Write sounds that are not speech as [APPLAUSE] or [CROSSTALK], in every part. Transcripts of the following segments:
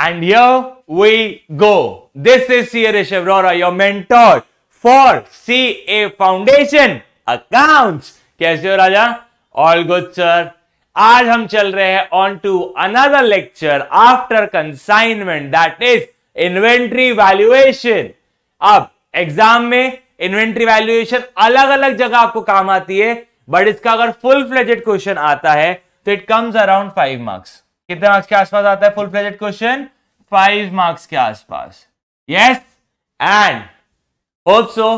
And here we go. This is CRS Aurora, your mentor for CA Foundation Accounts. कैसे हो राजा all good sir आज हम चल रहे हैं on to another lecture after consignment that is inventory valuation अब exam में inventory valuation अलग अलग जगह आपको काम आती है बट इसका अगर फुल फ्लेजेड क्वेश्चन आता है तो it comes around five marks कितने मार्क्स के आसपास आता है full fledged question five marks के आसपास यस एंड होप सो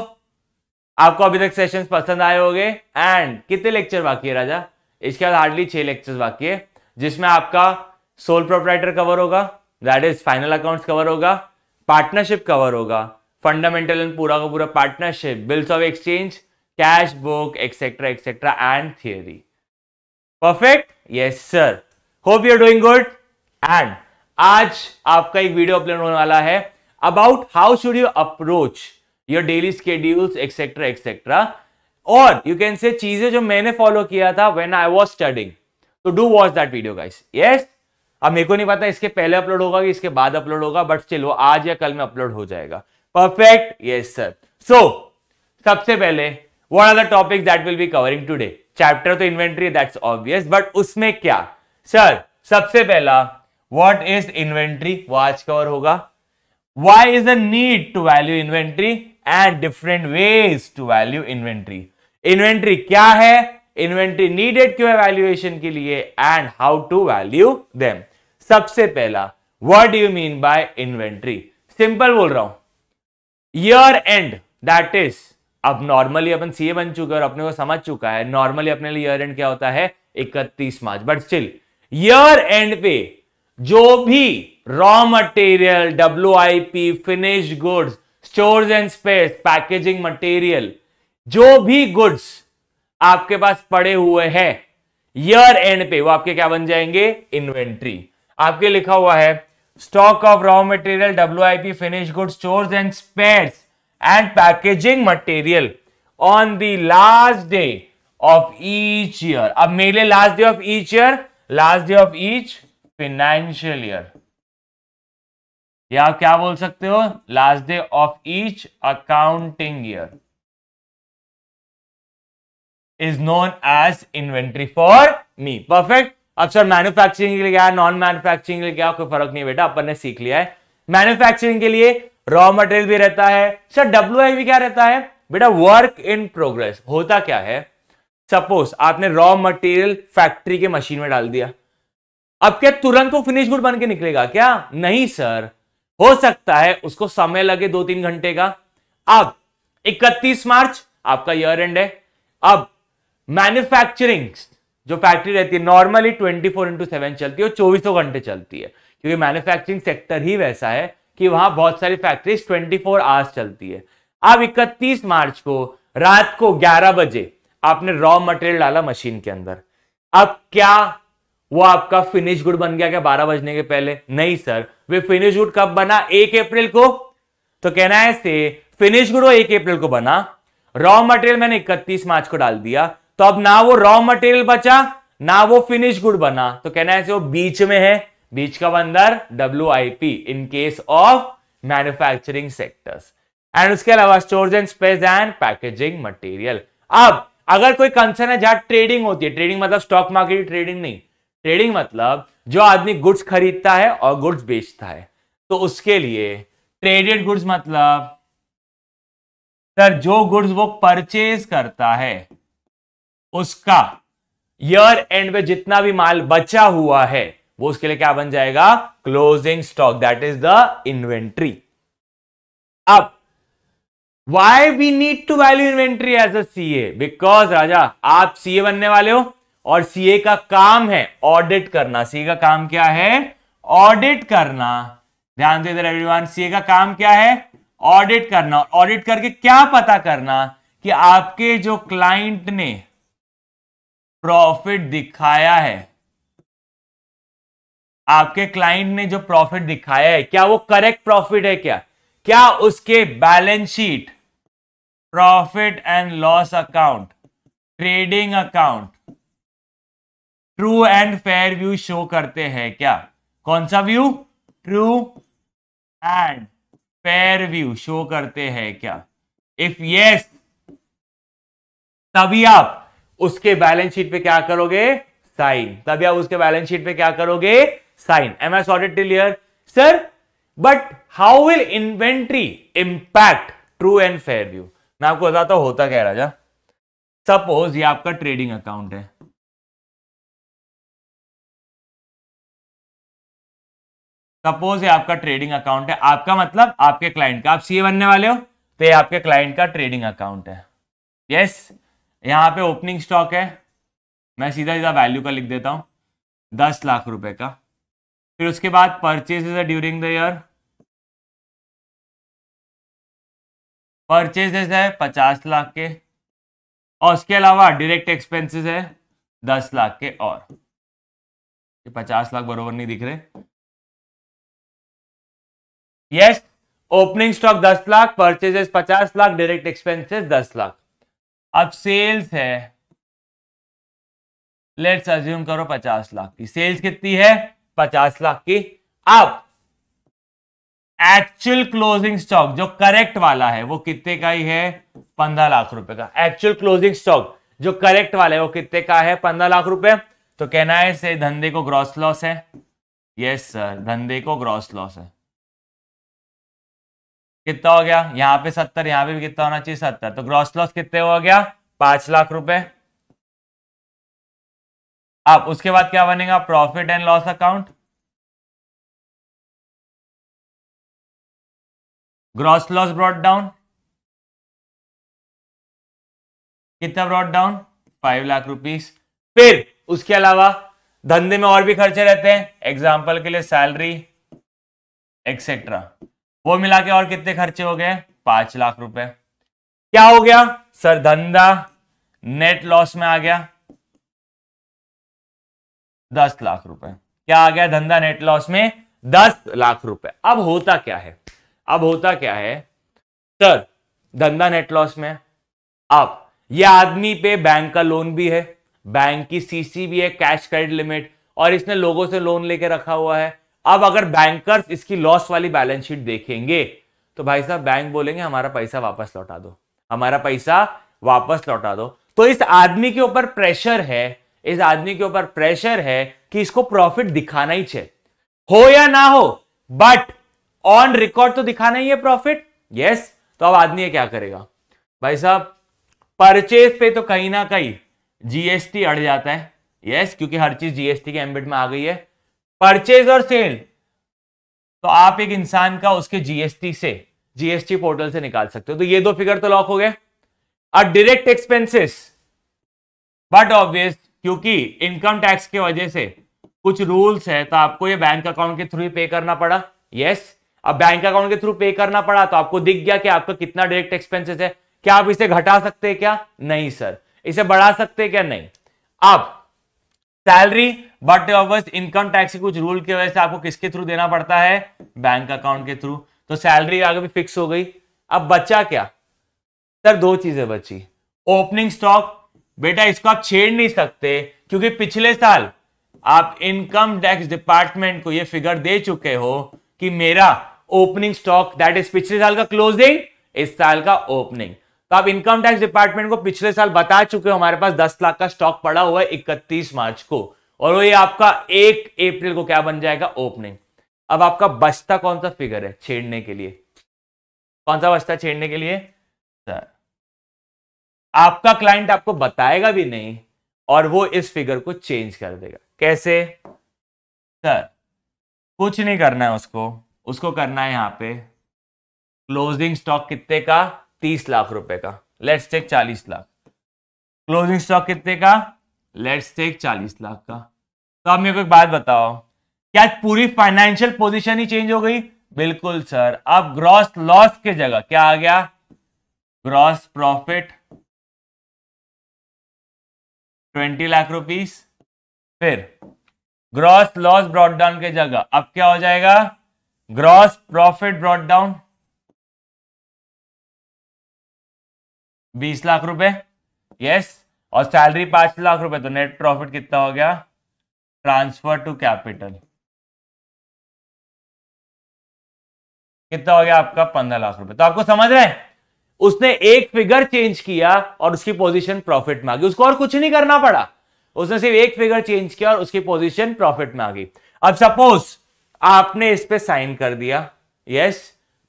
आपको अभी तक सेशंस पसंद आए होंगे एंड कितने लेक्चर बाकी है राजा इसके बाद हार्डली छह लेक्चर्स बाकी है जिसमें आपका सोल प्रोपराइटर कवर होगा that is final accounts cover होगा पार्टनरशिप कवर होगा फंडामेंटल एंड पूरा का पूरा partnership bills of exchange cash book etcetera etcetera and theory perfect yes sir hope you are doing good and आज आपका एक video upload होने वाला है about how should you approach your daily schedules etcetera etcetera और you can से चीजें जो मैंने फॉलो किया था व्हेन आई वाज स्टडिंग तो do watch that video guys yes अब मेरे को नहीं पता इसके पहले अपलोड होगा कि इसके बाद अपलोड होगा बट स्टिल वो आज या कल में अपलोड हो जाएगा परफेक्ट यस सर सो सबसे पहले what are the topic that will be covering today chapter तो इन्वेंट्री दैट्स ऑब्वियस बट उसमें क्या सर सबसे पहला वॉट इज इन्वेंट्री वो आज कवर होगा why is the need to value inventory and different ways to value inventory inventory क्या है इन्वेंट्री नीडेड क्यों वैल्यूएशन के लिए and how to value them सबसे पहला do you mean by inventory simple बोल रहा हूं ईयर एंड दैट इज अब नॉर्मली अपन सीए बन चुके और अपने को समझ चुका है नॉर्मली अपने लिए ईयर एंड क्या होता है इकतीस मार्च बट स्टिल ईयर एंड पे जो भी raw material W I P finish goods store and space packaging material जो भी गुड्स आपके पास पड़े हुए हैं ईयर एंड पे वो आपके क्या बन जाएंगे इन्वेंट्री आपके लिखा हुआ है stock of raw material W I P finish good stores and space and packaging material on the last day of each year अब मेरे last day of each year last day of each financial year या आप क्या बोल सकते हो last day of each accounting year is known as inventory for me perfect अब sir manufacturing के लिए क्या नॉन मैन्युफैक्चरिंग के लिए क्या कोई फर्क नहीं बेटा अपन ने सीख लिया है मैन्युफैक्चरिंग के लिए रॉ मटेरियल भी रहता है सर डब्ल्यू क्या रहता है बेटा वर्क इन प्रोग्रेस होता क्या है सपोज आपने रॉ मटेरियल फैक्ट्री के मशीन में डाल दिया अब क्या तुरंत वो फिनिश गुड बन के निकलेगा क्या नहीं सर हो सकता है उसको समय लगे दो तीन घंटे का अब 31 मार्च आपका ईयर एंड है अब मैन्युफैक्चरिंग जो फैक्ट्री रहती है नॉर्मली 24 फोर इंटू सेवन चलती है चौबीसों घंटे चलती है क्योंकि मैन्युफैक्चरिंग सेक्टर ही वैसा है कि वहां बहुत सारी फैक्ट्रीज 24 फोर आवर्स चलती है अब 31 मार्च को रात को 11 बजे आपने रॉ मटेरियल डाला मशीन के अंदर अब क्या वो आपका फिनिश गुड बन गया क्या बारह बजने के पहले नहीं सर वे फिनिश गुड कब बना एक अप्रैल को तो कहना है से फिनिश गुड वो एक अप्रैल को बना रॉ मटेरियल मैंने इकतीस मार्च को डाल दिया तो अब ना वो रॉ मटेरियल बचा ना वो फिनिश गुड बना तो कहना है से वो बीच में है बीच का बंदर W I P in case of manufacturing sectors and उसके अलावा stores and space and packaging material अब अगर कोई कंसर्न है जहां ट्रेडिंग होती है ट्रेडिंग मतलब स्टॉक मार्केट ट्रेडिंग नहीं ट्रेडिंग मतलब जो आदमी गुड्स खरीदता है और गुड्स बेचता है तो उसके लिए ट्रेडेड गुड्स मतलब सर जो गुड्स वो परचेज करता है उसका ईयर एंड में जितना भी माल बचा हुआ है वो उसके लिए क्या बन जाएगा closing stock that is the inventory अब why we need to value inventory as a a because Raja आप सीए बनने वाले हो और सीए का काम है ऑडिट करना सीए का काम क्या है ऑडिट करना ध्यान दे एवरीवन सीए का काम क्या है ऑडिट करना ऑडिट करके क्या पता करना कि आपके जो क्लाइंट ने प्रॉफिट दिखाया है आपके क्लाइंट ने जो प्रॉफिट दिखाया है क्या वो करेक्ट प्रॉफिट है क्या क्या उसके balance sheet profit and loss account trading account true and fair view show करते हैं क्या कौन सा view true and fair view show करते हैं क्या इफ यस तभी आप उसके बैलेंस शीट पे क्या करोगे साइन तभी आप उसके बैलेंस शीट पे क्या करोगे sign M S audit clear sir but how will inventory impact true and fair view मैं आपको बताता हूँ होता क्या राजा सपोज ये आपका ट्रेडिंग अकाउंट है सपोज ये आपका ट्रेडिंग अकाउंट है आपका मतलब आपके क्लाइंट का आप सीए बनने वाले हो तो ये आपके क्लाइंट का ट्रेडिंग अकाउंट है यस यहाँ पे ओपनिंग स्टॉक है मैं सीधा सीधा वैल्यू का लिख देता हूं दस लाख रुपए का फिर उसके बाद purchase during the year purchases है पचास लाख के और उसके अलावा डायरेक्ट एक्सपेंसेस है दस लाख के और ये पचास लाख बरोबर नहीं दिख रहे यस ओपनिंग स्टॉक दस लाख परचेजेस पचास लाख डायरेक्ट एक्सपेंसेस दस लाख अब सेल्स है लेट्स अज्यूम करो पचास लाख की सेल्स कितनी है पचास लाख की अब एक्चुअल क्लोजिंग स्टॉक जो करेक्ट वाला है वो कितने का ही है पंद्रह लाख रुपए का एक्चुअल क्लोजिंग स्टॉक जो करेक्ट वाला है वो कितने का है पंद्रह लाख रुपए तो कहना है से धंधे को ग्रॉस लॉस है यस सर धंधे को ग्रॉस लॉस है कितना हो गया यहां पे सत्तर यहां पे भी कितना होना चाहिए सत्तर तो ग्रॉस लॉस कितने हो गया पांच लाख रुपए अब उसके बाद क्या बनेगा profit and loss account gross loss brought down कितना brought down five lakh rupees फिर उसके अलावा धंधे में और भी खर्चे रहते हैं एग्जाम्पल के लिए सैलरी एक्सेट्रा वो मिला के और कितने खर्चे हो गए पांच लाख रुपए क्या हो गया सर धंधा नेट लॉस में आ गया दस लाख रुपए क्या आ गया धंधा नेट लॉस में दस लाख रुपए अब होता क्या है अब होता क्या है सर धंधा नेट लॉस में आप ये आदमी पे बैंक का लोन भी है बैंक की सीसी भी है कैश क्रेडिट लिमिट और इसने लोगों से लोन लेके रखा हुआ है अब अगर बैंकर्स इसकी लॉस वाली बैलेंस शीट देखेंगे तो भाई साहब बैंक बोलेंगे हमारा पैसा वापस लौटा दो हमारा पैसा वापस लौटा दो तो इस आदमी के ऊपर प्रेशर है इस आदमी के ऊपर प्रेशर है कि इसको प्रॉफिट दिखाना ही चाहिए हो या ना हो बट ऑन रिकॉर्ड तो दिखाना ही है प्रॉफिट यस तो अब आदमी क्या करेगा भाई साहब परचेज पे तो कहीं ना कहीं जीएसटी अड़ जाता है यस क्योंकि हर चीज जीएसटी के एम्बिट में आ गई है परचेज और सेल तो आप एक इंसान का उसके जीएसटी से जीएसटी पोर्टल से निकाल सकते हो तो ये दो फिगर तो लॉक हो गए अब डायरेक्ट एक्सपेंसेस बट ऑब्वियस क्योंकि इनकम टैक्स के वजह से कुछ रूल्स है तो आपको ये बैंक अकाउंट के थ्रू पे करना पड़ा यस yes, अब बैंक अकाउंट के थ्रू पे करना पड़ा तो आपको दिख गया कि आपका कितना डायरेक्ट एक्सपेंसेस है क्या आप इसे घटा सकते हैं क्या नहीं सर इसे बढ़ा सकते क्या नहीं अब सैलरी बट इनकम टैक्स के कुछ रूल की वजह से आपको किसके थ्रू देना पड़ता है बैंक अकाउंट के थ्रू तो सैलरी आगे भी फिक्स हो गई अब बचा क्या सर दो चीजें बची ओपनिंग स्टॉक बेटा इसको आप छेड़ नहीं सकते क्योंकि पिछले साल आप इनकम टैक्स डिपार्टमेंट को यह फिगर दे चुके हो कि मेरा ओपनिंग स्टॉक दैट इज पिछले साल का क्लोजिंग इस साल का ओपनिंग तो आप इनकम टैक्स डिपार्टमेंट को पिछले साल बता चुके हो हमारे पास दस लाख का स्टॉक पड़ा हुआ है इकतीस मार्च को और वो ये आपका एक अप्रैल को क्या बन जाएगा ओपनिंग अब आपका बचता कौन सा फिगर है छेड़ने के लिए कौन सा बचता छेड़ने के लिए सर आपका क्लाइंट आपको बताएगा भी नहीं और वो इस फिगर को चेंज कर देगा कैसे सर कुछ नहीं करना है उसको उसको करना है यहाँ पे क्लोजिंग स्टॉक कितने का तीस लाख रुपए का लेट्स टेक चालीस लाख क्लोजिंग स्टॉक कितने का लेट्स टेक चालीस लाख का तो आप मेरे को एक बात बताओ क्या पूरी फाइनेंशियल पोजिशन ही चेंज हो गई बिल्कुल सर अब ग्रॉस लॉस के जगह क्या आ गया gross profit twenty lakh rupees फिर ग्रॉस लॉस ब्रॉडडाउन के जगह अब क्या हो जाएगा gross profit brought down 20 lakh रुपए यस और सैलरी पांच लाख रुपए तो नेट प्रॉफिट कितना हो गया ट्रांसफर टू कैपिटल कितना हो गया आपका पंद्रह लाख रुपए तो आपको समझ रहे हैं उसने एक फिगर चेंज किया और उसकी पोजीशन प्रॉफिट में आ गई उसको और कुछ नहीं करना पड़ा उसने सिर्फ एक फिगर चेंज किया और उसकी पोजीशन प्रॉफिट में आ गई अब सपोज आपने इस पे साइन कर दिया यस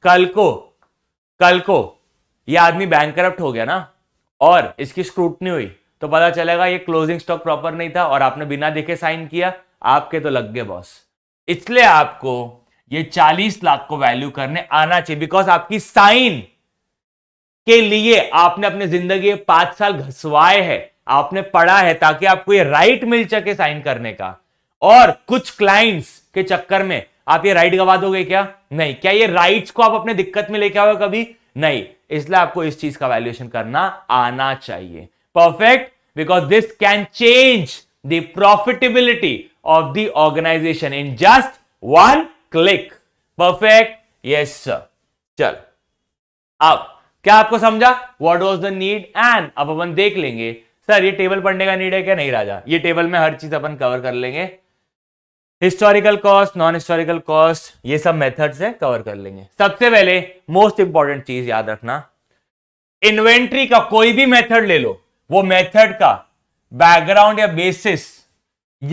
कल को कल को ये आदमी बैंक करप्ट हो गया ना और इसकी स्क्रूटनी हुई तो पता चलेगा ये क्लोजिंग स्टॉक प्रॉपर नहीं था और आपने बिना देखे साइन किया आपके तो लग गए बॉस इसलिए आपको ये 40 लाख को वैल्यू करने आना चाहिए बिकॉज आपकी साइन के लिए आपने अपने जिंदगी पांच साल घसवाए हैं आपने पढ़ा है ताकि आपको ये राइट मिल सके साइन करने का और कुछ क्लाइंट्स के चक्कर में आप ये राइट गवा दोगे क्या नहीं क्या ये राइट को आप अपने दिक्कत में लेके आओगे कभी नहीं इसलिए आपको इस चीज का वैल्यूएशन करना आना चाहिए perfect because this can change the profitability of the organisation in just one click perfect yes sir चल अब क्या आपको समझा what was the need and अब अपन देख लेंगे सर ये टेबल पढ़ने का नीड है क्या नहीं राजा ये टेबल में हर चीज अपन कवर कर लेंगे historical cost non historical cost ये सब मेथड है कवर कर लेंगे सबसे पहले मोस्ट इंपॉर्टेंट चीज याद रखना इन्वेंट्री का कोई भी मेथड ले लो वो मेथड का बैकग्राउंड या बेसिस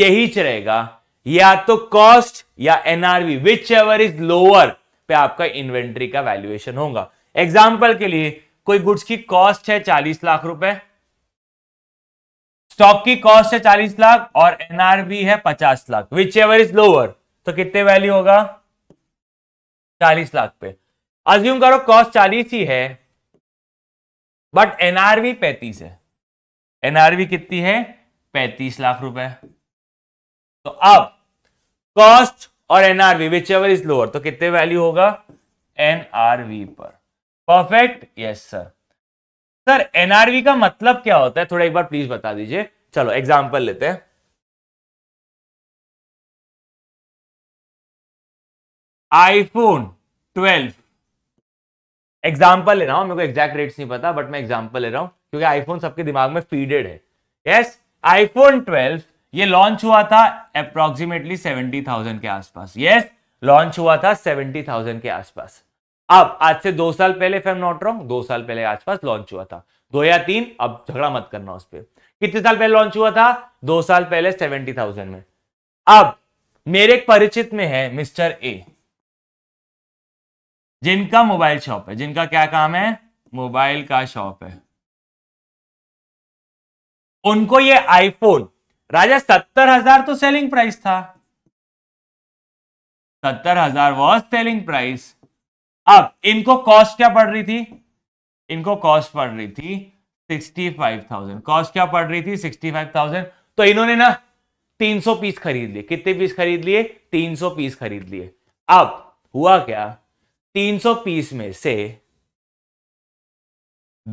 यही रहेगा या तो कॉस्ट या NRV whichever is lower पे आपका इन्वेंट्री का वैल्यूएशन होगा एग्जाम्पल के लिए कोई गुड्स की कॉस्ट है चालीस लाख रुपए स्टॉक की कॉस्ट है चालीस लाख और एनआरबी है पचास lakh whichever is lower तो कितने वैल्यू होगा चालीस लाख पे अज्यूम करो कॉस्ट चालीस ही है बट एनआरवी पैंतीस है एनआरवी कितनी है पैंतीस लाख रुपए तो अब कॉस्ट और NRV whichever is lower तो कितने वैल्यू होगा एनआरवी पर perfect yes sir sir NRV का मतलब क्या होता है थोड़ा एक बार प्लीज बता दीजिए चलो एग्जाम्पल लेते हैं आईफोन 12 एग्जाम्पल ले रहा हूं मेरे को एग्जैक्ट रेट्स नहीं पता बट मैं एग्जाम्पल ले रहा हूं क्योंकि आईफोन सबके दिमाग में फीडेड है यस आईफोन 12 ये लॉन्च हुआ था अप्रोक्सीमेटली थाउजेंड के आसपास यस लॉन्च हुआ था थाउजेंड के आसपास अब आज से दो साल पहले फेम नॉट रॉन्ग दो साल पहले आसपास लॉन्च हुआ था दो या तीन अब झगड़ा मत करना उस पर कितने साल पहले लॉन्च हुआ था दो साल पहले सेवेंटी थाउजेंड में अब मेरे परिचित में है मिस्टर ए जिनका मोबाइल शॉप है जिनका क्या काम है मोबाइल का शॉप है उनको ये आईफोन राजा सत्तर हजार तो सेलिंग प्राइस था सत्तर हजार वॉज सेलिंग प्राइस अब इनको कॉस्ट क्या पड़ रही थी इनको कॉस्ट पड़ रही थी सिक्सटी फाइव थाउजेंड कॉस्ट क्या पड़ रही थी सिक्सटी फाइव थाउजेंड तो इन्होंने ना तीन सौ पीस खरीद लिए कितने पीस खरीद लिए तीन सौ पीस खरीद लिए अब हुआ क्या तीन सौ पीस में से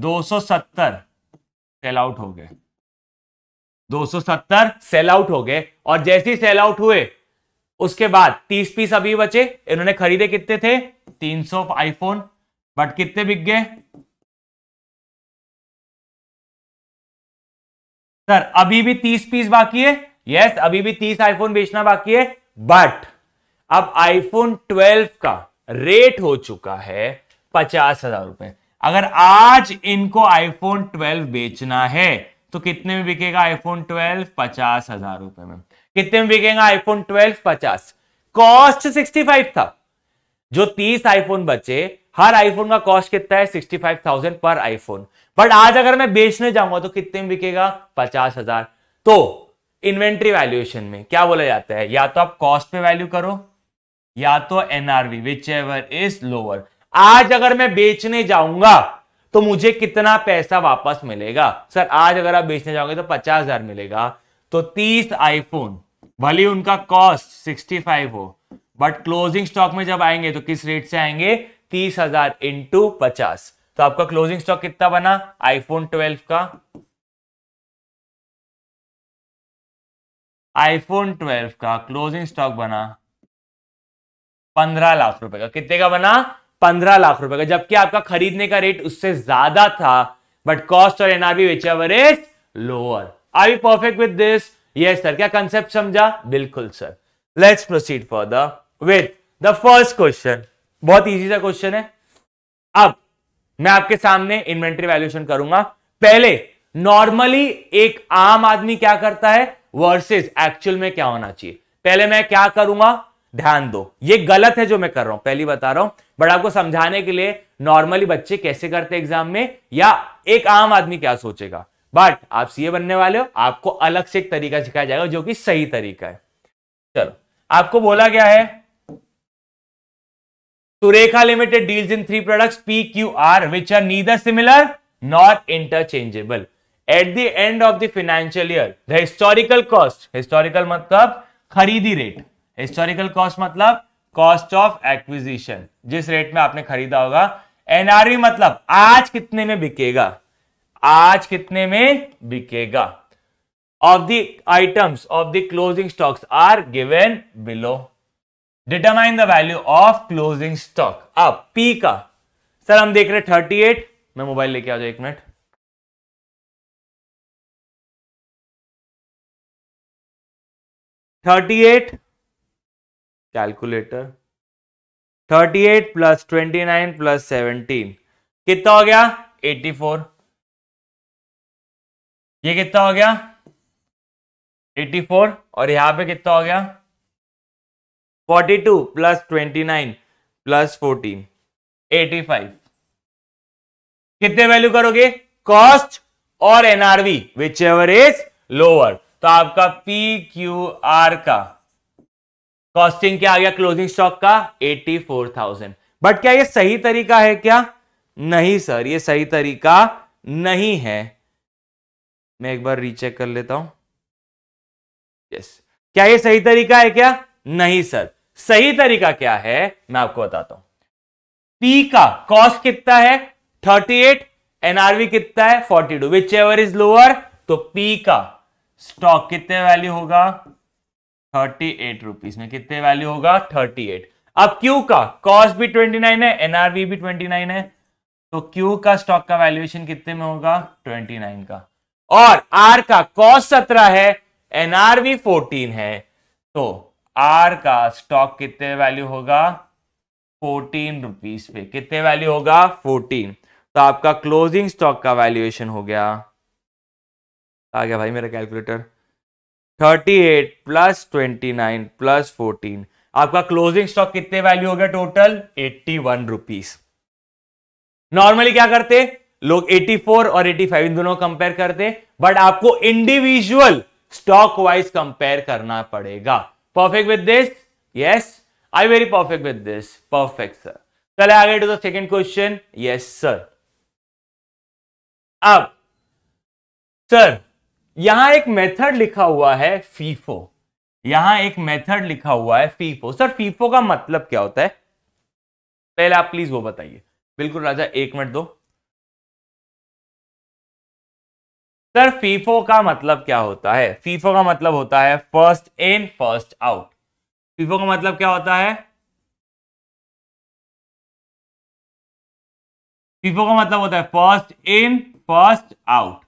दो सौ सत्तर सेल आउट हो गए 270 सेल आउट हो गए और जैसे ही सेल आउट हुए उसके बाद 30 पीस अभी बचे इन्होंने खरीदे कितने थे 300 आईफोन बट कितने बिक गए सर अभी भी 30 पीस बाकी है यस अभी भी 30 आईफोन बेचना बाकी है बट अब आईफोन 12 का रेट हो चुका है पचास हजार रुपए अगर आज इनको आईफोन 12 बेचना है तो कितने में बिकेगा आईफोन 12 पचास हजार रुपए में कितने में बिकेगा आईफोन 12 पचास कॉस्ट 65 था जो 30 आईफोन बचे हर आईफोन का कॉस्ट कितना है 65,000 पर आईफोन बट आज अगर मैं बेचने जाऊंगा तो कितने में बिकेगा हजार तो इन्वेंट्री वैल्यूएशन में क्या बोला जाता है या तो आप कॉस्ट पे वैल्यू करो या तो NRV whichever is lower आज अगर मैं बेचने जाऊंगा तो मुझे कितना पैसा वापस मिलेगा सर आज अगर आप बेचने जाओगे तो पचास हजार मिलेगा तो तीस आईफोन भले ही उनका कॉस्ट 65 हो बट क्लोजिंग स्टॉक में जब आएंगे तो किस रेट से आएंगे तीस हजार इंटू पचास तो आपका क्लोजिंग स्टॉक कितना बना आईफोन 12 का आईफोन 12 का क्लोजिंग स्टॉक बना पंद्रह लाख रुपए का कितने का बना पंद्रह लाख रुपए का जबकि आपका खरीदने का रेट उससे ज्यादा था बट कॉस्ट और NRV whichever is lower I perfect with this yes sir क्या कंसेप्ट समझा बिल्कुल sir let's proceed for with the first question बहुत इजी सा क्वेश्चन है अब मैं आपके सामने इन्वेंट्री वैल्यूएशन करूंगा पहले नॉर्मली एक आम आदमी क्या करता है वर्सेस एक्चुअल में क्या होना चाहिए पहले मैं क्या करूंगा ध्यान दो ये गलत है जो मैं कर रहा हूं पहली बता रहा हूं बट आपको समझाने के लिए नॉर्मली बच्चे कैसे करते एग्जाम में या एक आम आदमी क्या सोचेगा बट आप सीए बनने वाले हो आपको अलग से एक तरीका सिखाया जाएगा जो कि सही तरीका है चलो आपको बोला गया है Surekha limited deals in three products P Q R which are neither similar not interchangeable at the end of the financial year the historical cost historical मतलब खरीदी रेट हिस्टोरिकल कॉस्ट मतलब कॉस्ट ऑफ एक्विजिशन जिस rate में आपने खरीदा होगा NRV e मतलब आज कितने में बिकेगा आज कितने में बिकेगा of the items of the closing stocks are given below determine the value of closing stock अब पी का सर हम देख रहे थर्टी एट मैं मोबाइल लेके आ जाओ एक minute thirty eight calculator thirty eight plus twenty nine plus seventeen कितना हो गया एटी फोर ये कितना हो गया 84 और यहाँ पे कितना हो गया 42 प्लस नाइन प्लस फोर्टीन 85 कितने वैल्यू करोगे कॉस्ट और NRV whichever is lower तो आपका पी क्यू आर का कॉस्टिंग क्या आ गया क्लोजिंग स्टॉक का 84,000 बट क्या ये सही तरीका है क्या नहीं सर ये सही तरीका नहीं है मैं एक बार रीचेक कर लेता हूं यस क्या ये सही तरीका है क्या नहीं सर सही तरीका क्या है मैं आपको बताता हूं पी का कॉस्ट कितना है 38 एनआरवी कितना है 42 two whichever is lower तो पी का स्टॉक कितने वैल्यू होगा थर्टी एट रुपीज में कितने वैल्यू होगा थर्टी एट अब क्यू का कॉस्ट भी ट्वेंटी नाइन है एनआरवी भी ट्वेंटी नाइन है तो क्यू का स्टॉक का वैल्यूएशन कितने में होगा ट्वेंटी नाइन का और आर का कॉस सत्रह है एनआरवी फोर्टीन है तो आर का स्टॉक कितने वैल्यू होगा फोर्टीन रुपीज पे कितने वैल्यू होगा फोर्टीन तो आपका क्लोजिंग स्टॉक का वैल्यूएशन हो गया आ गया भाई मेरा calculator thirty eight plus twenty nine plus fourteen आपका क्लोजिंग स्टॉक कितने वैल्यू हो गया total eighty one rupees normally क्या करते लोग 84 और 85 इन दोनों कंपेयर करते हैं बट आपको इंडिविजुअल स्टॉक वाइज कंपेयर करना पड़ेगा perfect with this yes I very perfect with this perfect sir चले आगे to the second question yes sir अब सर यहां एक मेथड लिखा हुआ है फीफो यहां एक मेथड लिखा हुआ है फीफो सर फीफो का मतलब क्या होता है पहले आप प्लीज वो बताइए बिल्कुल राजा एक मिनट दो सर फीफो का मतलब क्या होता है फीफो का मतलब होता है first in first out FIFO का मतलब क्या होता है फीफो का मतलब होता है first in first out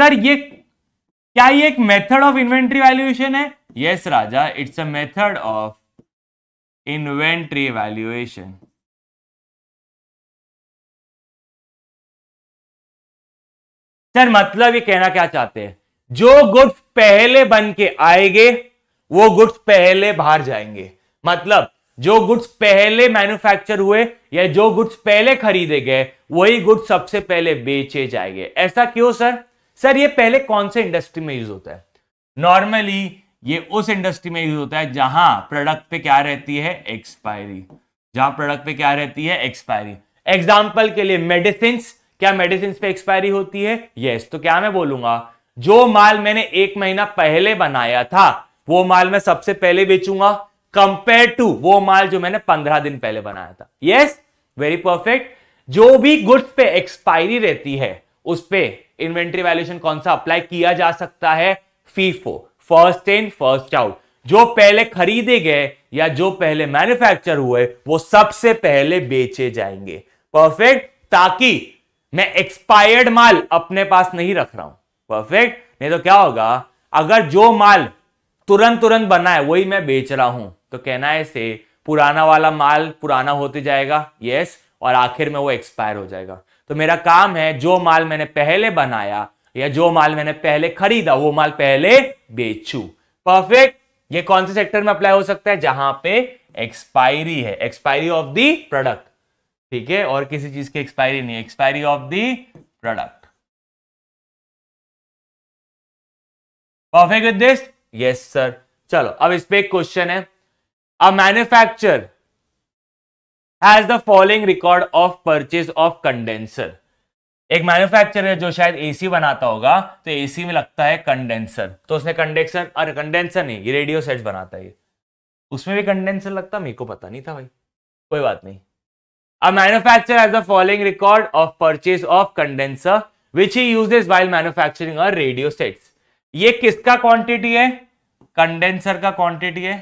sir ये क्या ये एक मेथड ऑफ इन्वेंट्री वैल्यूएशन है yes yes, Raja it's a method of inventory valuation sir मतलब ये कहना क्या चाहते हैं जो गुड्स पहले बन के आएंगे वो गुड्स पहले बाहर जाएंगे मतलब जो गुड्स पहले मैन्युफैक्चर हुए या जो गुड्स पहले खरीदे गए वही गुड्स सबसे पहले बेचे जाएंगे ऐसा क्यों सर सर ये पहले कौन से इंडस्ट्री में यूज होता है नॉर्मली ये उस इंडस्ट्री में यूज होता है जहां प्रोडक्ट पे क्या रहती है एक्सपायरी जहां प्रोडक्ट पे क्या रहती है एक्सपायरी एग्जाम्पल के लिए मेडिसिन क्या मेडिसिन पे एक्सपायरी होती है यस yes. तो क्या मैं बोलूंगा जो माल मैंने एक महीना पहले बनाया था वो माल मैं सबसे पहले बेचूंगा कंपेयर टू वो माल जो मैंने पंद्रह दिन पहले बनाया था यस वेरी परफेक्ट जो भी गुड्स पे एक्सपायरी रहती है उस पर इन्वेंट्री वैल्यूशन कौन सा अप्लाई किया जा सकता है FIFO first in first out जो पहले खरीदे गए या जो पहले मैन्युफैक्चर हुए वो सबसे पहले बेचे जाएंगे परफेक्ट ताकि मैं एक्सपायर्ड माल अपने पास नहीं रख रहा हूं परफेक्ट नहीं तो क्या होगा अगर जो माल तुरंत तुरंत बना है वही मैं बेच रहा हूं तो कहना है से पुराना वाला माल पुराना होते जाएगा यस और आखिर में वो एक्सपायर हो जाएगा तो मेरा काम है जो माल मैंने पहले बनाया या जो माल मैंने पहले खरीदा वो माल पहले बेचू परफेक्ट ये कौन से सेक्टर में अप्लाई हो सकता है जहां पे एक्सपायरी है एक्सपायरी ऑफ दी प्रोडक्ट ठीक है और किसी चीज की एक्सपायरी नहीं expiry of the product perfect with this yes sir चलो अब इस पर एक क्वेश्चन है a manufacture has the following record of purchase of condenser एक मैन्युफैक्चर है जो शायद एसी बनाता होगा तो एसी में लगता है कंडेंसर तो उसने कंडेंसर अरे कंडेंसर नहीं ये रेडियो सेट बनाता है उसमें भी कंडेंसर लगता मेरे को पता नहीं था भाई कोई बात नहीं A manufacturer has the following record of purchase of condenser which he uses while manufacturing a radio sets. ये किसका क्वांटिटी है कंडेंसर का क्वांटिटी है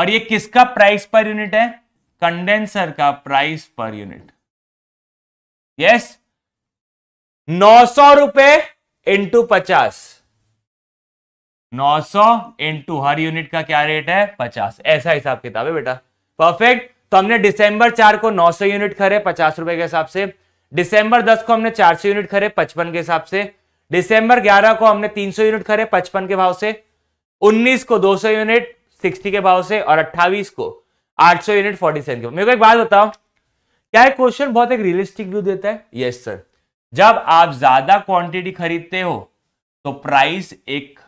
और ये किसका प्राइस पर यूनिट है कंडेंसर का प्राइस पर यूनिट यस नौ सौ रुपए इंटू पचास नौ सौ इंटू हर यूनिट का क्या रेट है पचास ऐसा हिसाब किताब है बेटा परफेक्ट तो हमने दिसंबर चार को 900 यूनिट खरे पचास रुपए के हिसाब से दिसंबर दस को हमने 400 यूनिट खरे पचपन के हिसाब से दिसंबर ग्यारह को हमने 300 यूनिट खरे पचपन के भाव से उन्नीस को 200 यूनिट 60 के भाव से और अट्ठावीस को 800 यूनिट 47 के मेरे को एक बात बताओ क्या क्वेश्चन बहुत एक रियलिस्टिक व्यू देता है यस सर जब आप ज्यादा क्वांटिटी खरीदते हो तो प्राइस एक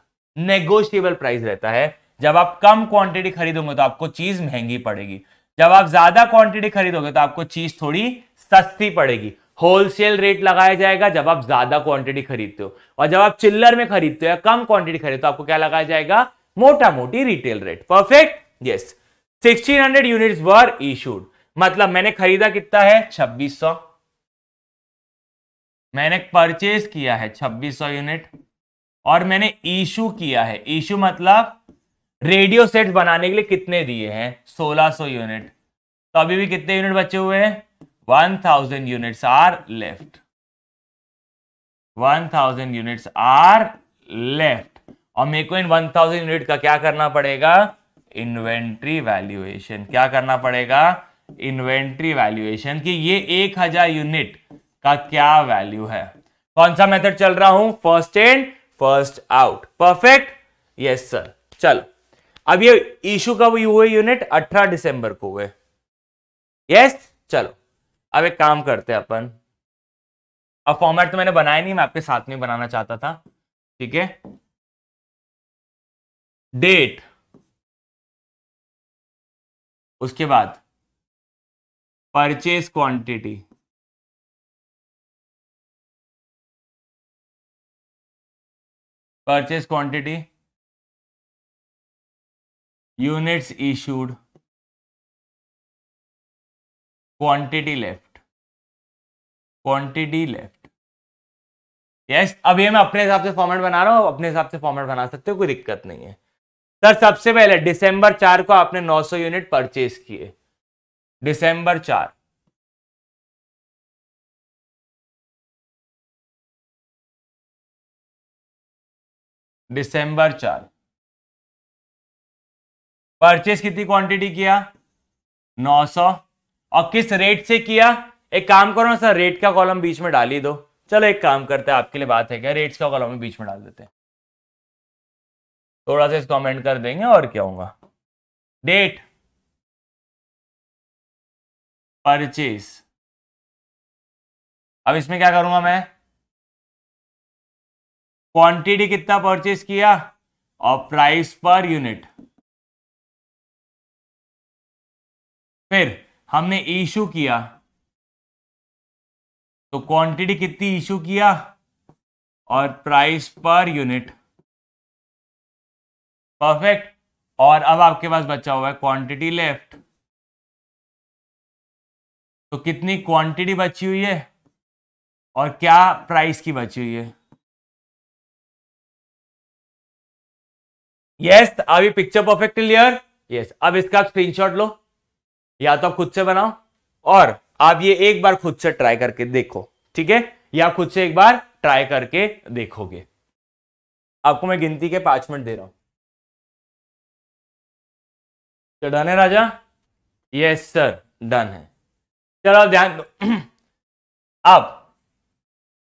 नेगोशियबल प्राइस रहता है जब आप कम क्वांटिटी खरीदोगे तो आपको चीज महंगी पड़ेगी जब आप ज्यादा क्वांटिटी खरीदोगे तो आपको चीज थोड़ी सस्ती पड़ेगी होलसेल रेट लगाया जाएगा जब आप ज्यादा क्वांटिटी खरीदते हो और जब आप चिल्लर में खरीदते हो या कम क्वांटिटी खरीदते हो तो आपको क्या लगाया जाएगा मोटा मोटी retail rate perfect yes 1600 unit were issued मतलब मैंने खरीदा कितना है 2600 मैंने परचेज किया है 2600 यूनिट और मैंने इशू किया है इशू मतलब रेडियो सेट बनाने के लिए कितने दिए हैं 1600 यूनिट तो अभी भी कितने यूनिट बचे हुए हैं 1000 unit are left 1000 unit are left और मेरे को इन 1000 यूनिट का क्या करना पड़ेगा इन्वेंट्री वैल्यूएशन क्या करना पड़ेगा इन्वेंट्री वैल्यूएशन कि ये 1000 यूनिट का क्या वैल्यू है कौन सा मेथड चल रहा हूं first in first out perfect yes sir चलो अब ये इशू कब हुए यूनिट 18 दिसंबर को हुए यस चलो अब एक काम करते हैं अपन अब फॉर्मेट तो मैंने बनाया नहीं मैं आपके साथ में बनाना चाहता था ठीक है डेट उसके बाद purchase quantity purchase quantity units issued quantity left quantity left yes yes, अब ये मैं अपने हिसाब से फॉर्मेट बना रहा हूँ अपने हिसाब से फॉर्मेट बना सकते हो कोई दिक्कत नहीं है सर सबसे पहले दिसंबर चार को आपने 900 यूनिट परचेज किए दिसंबर चार दिसंबर चार परचेज कितनी क्वांटिटी किया 900 और किस रेट से किया एक काम करो ना सर रेट का कॉलम बीच में डाली दो चलो एक काम करते हैं आपके लिए बात है क्या रेट्स का कॉलम बीच में डाल देते हैं थोड़ा सा इस कमेंट कर देंगे और क्या होगा डेट परचेज अब इसमें क्या करूंगा मैं क्वांटिटी कितना परचेज किया और प्राइस पर यूनिट फिर हमने इशू किया तो क्वांटिटी कितनी इशू किया और प्राइस पर यूनिट परफेक्ट और अब आपके पास बचा हुआ है क्वांटिटी लेफ्ट तो कितनी क्वांटिटी बची हुई है और क्या प्राइस की बची हुई है यस yes, अभी पिक्चर परफेक्ट क्लियर यस अब इसका स्क्रीनशॉट लो या तो आप खुद से बनाओ और आप ये एक बार खुद से ट्राई करके देखो ठीक है या खुद से एक बार ट्राई करके देखोगे आपको मैं गिनती के पांच मिनट दे रहा हूं डन तो है राजा यस सर डन है चलो ध्यान दो आप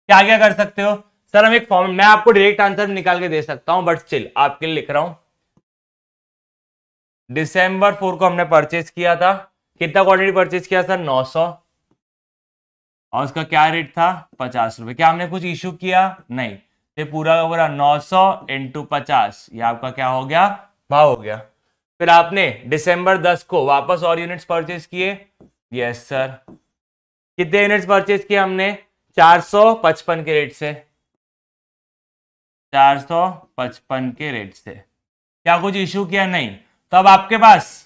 क्या क्या कर सकते हो सर हम एक फॉर्म मैं आपको डायरेक्ट आंसर निकाल के दे सकता हूं बट स्टिल आपके लिए लिख रहा हूं डिसम्बर फोर को हमने परचेज किया था कितना क्वांटिटी परचेज किया सर 900 और उसका क्या रेट था पचास रुपए क्या हमने कुछ इश्यू किया नहीं ये पूरा का पूरा नौ सौ इंटू पचास ये आपका क्या हो गया भाव हो गया फिर आपने दिसंबर 10 को वापस और यूनिट्स परचेज किए यस सर कितने यूनिट्स परचेज किए हमने 455 के रेट से 455 के रेट से क्या कुछ इशू किया नहीं तो अब आपके पास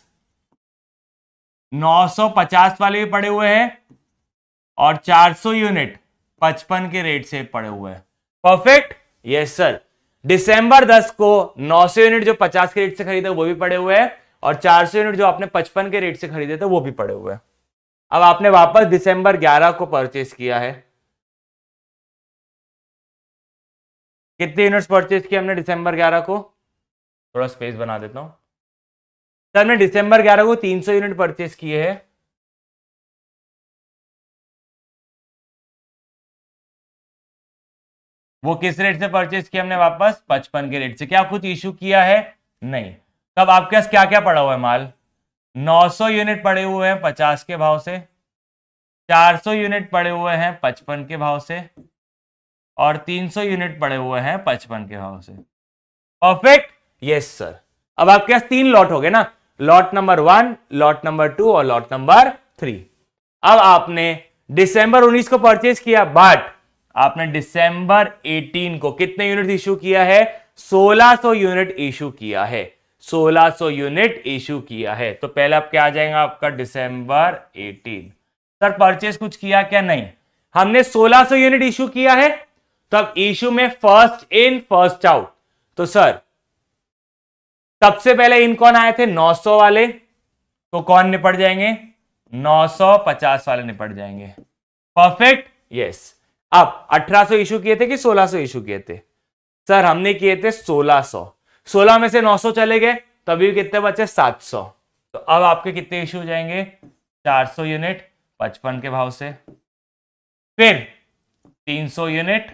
950 वाले भी पड़े हुए हैं और 400 यूनिट 55 के रेट से पड़े हुए हैं परफेक्ट यस सर दिसंबर 10 को 900 यूनिट जो 50 के रेट से खरीदे वो भी पड़े हुए हैं और 400 यूनिट जो आपने 55 के रेट से खरीदे थे तो वो भी पड़े हुए हैं अब आपने वापस दिसंबर 11 को परचेस किया है कितने यूनिट्स परचेस किए हमने दिसंबर 11 को थोड़ा स्पेस बना देता हूं सर तो हमने दिसंबर 11 को 300 यूनिट परचेज किए हैं वो किस रेट से परचेज किया हमने वापस पचपन के रेट से क्या कुछ इश्यू किया है नहीं तब आपके पास क्या क्या पड़ा हुआ है माल 900 यूनिट पड़े हुए हैं 50 के भाव से 400 यूनिट पड़े हुए हैं 55 के भाव से और 300 यूनिट पड़े हुए हैं 55 के भाव से परफेक्ट यस सर अब आपके पास तीन लॉट हो गए ना lot number one lot number two और लॉट नंबर थ्री अब आपने दिसंबर 19 को परचेज किया बट आपने दिसंबर 18 को कितने यूनिट इशू किया है 1600 यूनिट इशू किया है 1600 यूनिट इशू किया है तो पहले आप क्या आ जाएगा आपका दिसंबर 18 सर परचेज कुछ किया क्या नहीं हमने 1600 यूनिट इशू किया है तब तो इशू में फर्स्ट इन फर्स्ट आउट तो सर सबसे पहले इन कौन आए थे 900 वाले तो कौन निपट जाएंगे 950 वाले निपट जाएंगे परफेक्ट यस अब 1800 इशू किए थे कि 1600 इशू किए थे सर हमने किए थे 1600 16 में से 900 चले गए तो अभी कितने बचे 700 तो अब आपके कितने इशू हो जाएंगे 400 यूनिट 55 के भाव से फिर 300 यूनिट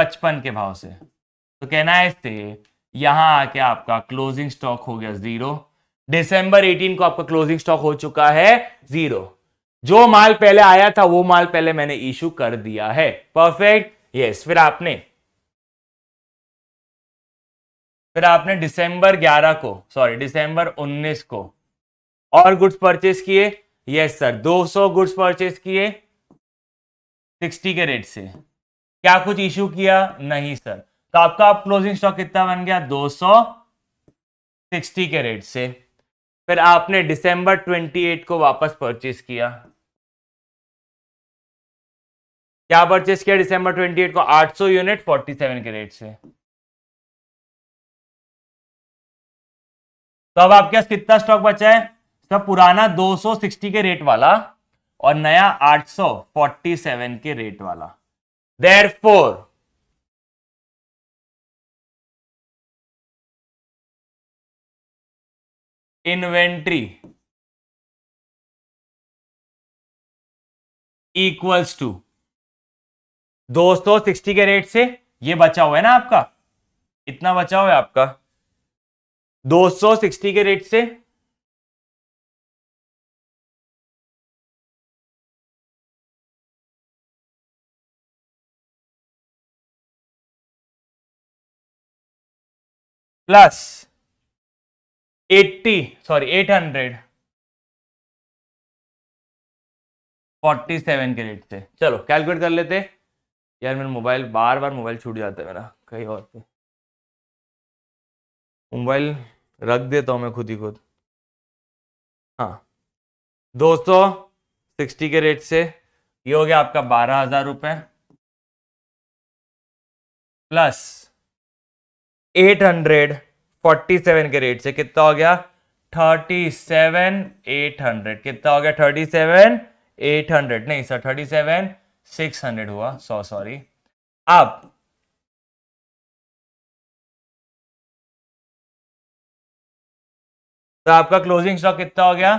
55 के भाव से तो कहना है इससे यहां आके आपका क्लोजिंग स्टॉक हो गया जीरो दिसंबर 18 को आपका क्लोजिंग स्टॉक हो चुका है जीरो जो माल पहले आया था वो माल पहले मैंने इशू कर दिया है परफेक्ट यस फिर आपने फिर आपने दिसंबर 11 को सॉरी दिसंबर 19 को और गुड्स परचेस किए यस सर 200 गुड्स परचेस किए 60 के रेट से क्या कुछ इशू किया नहीं सर तो आपका अब क्लोजिंग स्टॉक कितना बन गया 260 के रेट से फिर आपने दिसंबर 28 को वापस परचेज किया क्या परचेज किया दिसंबर 28 को 800 यूनिट 47 के रेट से तो अब आपके पास कितना स्टॉक बचा है तो पुराना 260 के रेट वाला और नया 847 के रेट वाला therefore inventory equals to दोस्तों सिक्सटी के रेट से ये बचा हुआ है ना आपका इतना बचा हुआ है आपका सिक्सटी के रेट से plus eighty sorry eight hundred forty seven के रेट से चलो कैलकुलेट कर लेते यार मेरा मोबाइल बार बार मोबाइल छूट जाता है मेरा कहीं और पे मोबाइल रख देता हूँ मैं खुद ही खुद हाँ दो सौ सिक्सटी के रेट से ये हो गया आपका बारह हजार रुपये plus eight hundred forty seven के रेट से कितना हो गया थर्टी सेवन एट हंड्रेड कितना हो गया थर्टी सेवन एट हंड्रेड नहीं sir thirty seven six hundred हुआ सो सॉरी आप तो आपका क्लोजिंग स्टॉक कितना हो गया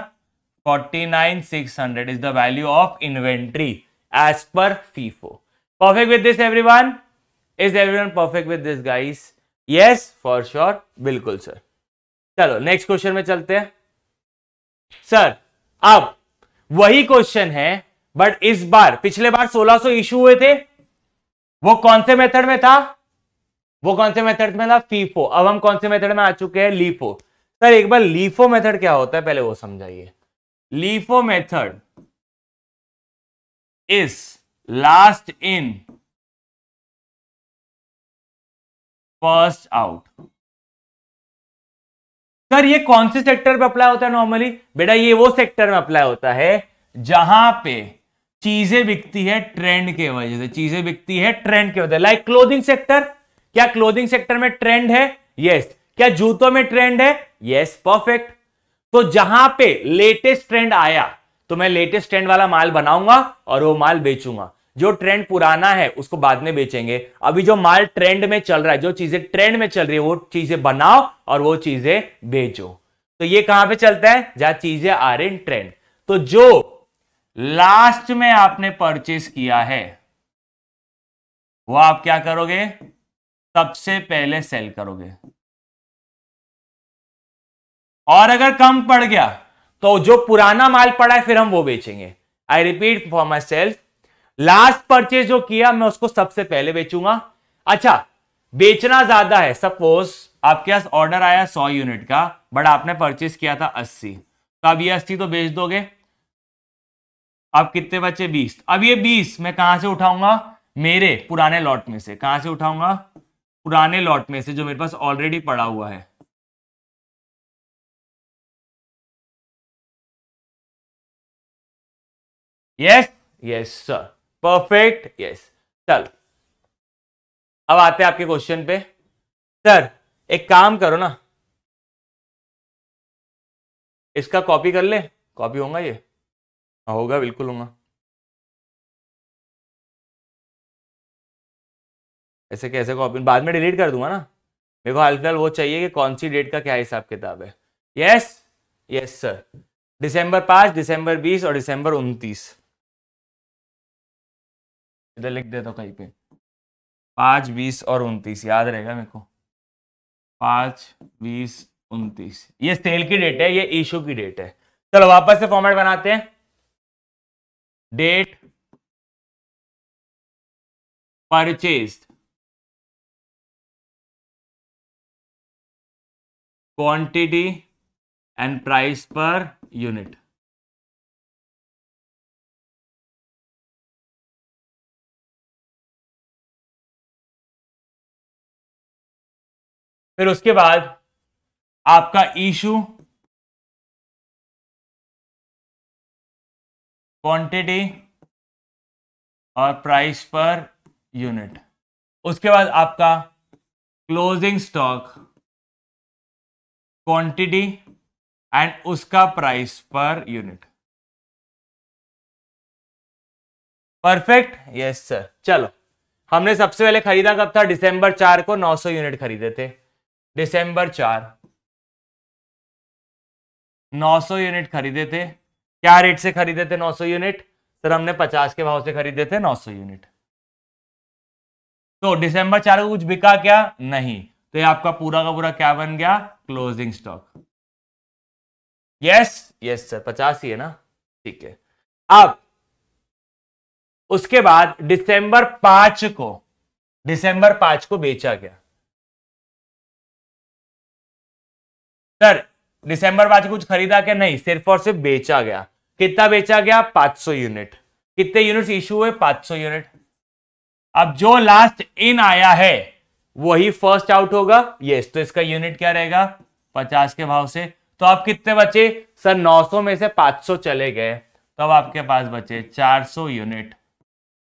forty nine six hundred is the value of inventory as per FIFO perfect with this everyone is everyone perfect with this guys yes for sure बिल्कुल sir चलो next question में चलते हैं सर अब वही क्वेश्चन है बट इस बार पिछले बार 1600 इशू हुए थे वो कौन से मेथड में था वो कौन से मेथड में था फीफो अब हम कौन से मेथड में आ चुके हैं लीफो सर एक बार लीफो मेथड क्या होता है पहले वो समझाइए LIFO method is last in first out sir ये कौन से सेक्टर पे अप्लाई होता है नॉर्मली बेटा ये वो सेक्टर में अप्लाई होता है जहां पे चीजें बिकती है ट्रेंड के वजह से चीजें बिकती है ट्रेंड के वजह लाइक क्लोथिंग सेक्टर क्या क्लोथिंग सेक्टर में ट्रेंड है यस yes. क्या जूतों में ट्रेंड है यस yes, परफेक्ट तो जहां पे लेटेस्ट ट्रेंड आया तो मैं लेटेस्ट ट्रेंड वाला माल बनाऊंगा और वो माल बेचूंगा जो ट्रेंड पुराना है उसको बाद में बेचेंगे अभी जो माल ट्रेंड में चल रहा है जो चीजें ट्रेंड में चल रही है वो चीजें बनाओ और वो चीजें बेचो तो ये कहां पे चलता है जहां चीजें आ रही ट्रेंड तो जो लास्ट में आपने परचेस किया है वो आप क्या करोगे सबसे पहले सेल करोगे और अगर कम पड़ गया तो जो पुराना माल पड़ा है फिर हम वो बेचेंगे I repeat for myself last purchase जो किया मैं उसको सबसे पहले बेचूंगा अच्छा बेचना ज्यादा है सपोज आपके पास ऑर्डर आया सौ यूनिट का बट आपने परचेज किया था अस्सी तो अब ये अस्सी तो बेच दोगे अब कितने बचे बीस अब ये बीस मैं कहां से उठाऊंगा मेरे पुराने लॉट में से कहां से उठाऊंगा पुराने लॉट में से जो मेरे पास ऑलरेडी पड़ा हुआ है yes yes sir perfect yes चल अब आते हैं आपके क्वेश्चन पे सर एक काम करो ना इसका कॉपी कर ले कॉपी होगा ये हाँ, होगा बिल्कुल होगा ऐसे कैसे कॉपी बाद में डिलीट कर दूंगा ना मेरे को हाल फिलहाल वो चाहिए कि कौन सी डेट का क्या हिसाब किताब है यस यस सर दिसंबर पांच दिसंबर बीस और दिसंबर उनतीस इधर लिख देता हूँ कहीं पे पाँच बीस और उनतीस याद रहेगा मेरे को पाँच बीस उनतीस ये सेल की डेट है ये इशू की डेट है चलो वापस से फॉर्मेट बनाते हैं date purchase quantity and price per unit फिर उसके बाद आपका इशू क्वांटिटी और प्राइस पर यूनिट उसके बाद आपका क्लोजिंग स्टॉक क्वांटिटी एंड उसका price per unit perfect yes sir चलो हमने सबसे पहले खरीदा कब था दिसंबर चार को 900 यूनिट खरीदे थे दिसंबर चार 900 यूनिट खरीदे थे क्या रेट से खरीदे थे 900 यूनिट सर हमने 50 के भाव से खरीदे थे 900 यूनिट तो दिसंबर चार को कुछ बिका क्या नहीं तो ये आपका पूरा का पूरा क्या बन गया closing stock yes yes sir पचास ही है ना ठीक है अब उसके बाद दिसंबर पांच को दिसंबर पांच को बेचा गया सर दिसंबर बाद कुछ खरीदा क्या नहीं सिर्फ और सिर्फ बेचा गया कितना बेचा गया 500 यूनिट कितने यूनिट इशू हुए 500 यूनिट अब जो लास्ट इन आया है वही फर्स्ट आउट होगा यस तो इसका यूनिट क्या रहेगा 50 के भाव से तो आप कितने बचे सर 900 में से 500 चले गए तो अब आपके पास बचे 400 यूनिट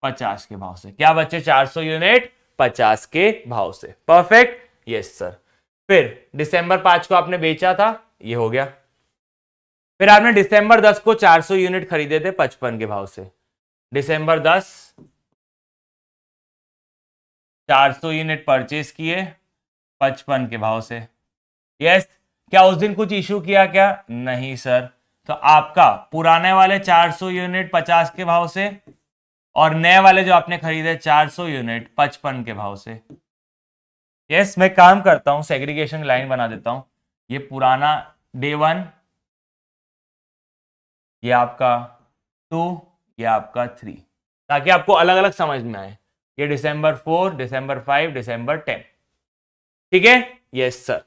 50 के भाव से क्या बचे 400 यूनिट 50 के भाव से परफेक्ट यस सर फिर दिसंबर पांच को आपने बेचा था ये हो गया फिर आपने दिसंबर दस को 400 यूनिट खरीदे थे पचपन के भाव से दिसंबर दस 400 यूनिट परचेज किए पचपन के भाव से यस yes, क्या उस दिन कुछ इशू किया क्या नहीं सर तो आपका पुराने वाले 400 यूनिट 50 के भाव से और नए वाले जो आपने खरीदे 400 यूनिट 55 के भाव से यस मैं काम करता हूँ सेग्रीगेशन लाइन बना देता हूँ ये पुराना डे वन ये आपका टू ये आपका थ्री ताकि आपको अलग अलग समझ में आए ये December four December five December ten ठीक है यस सर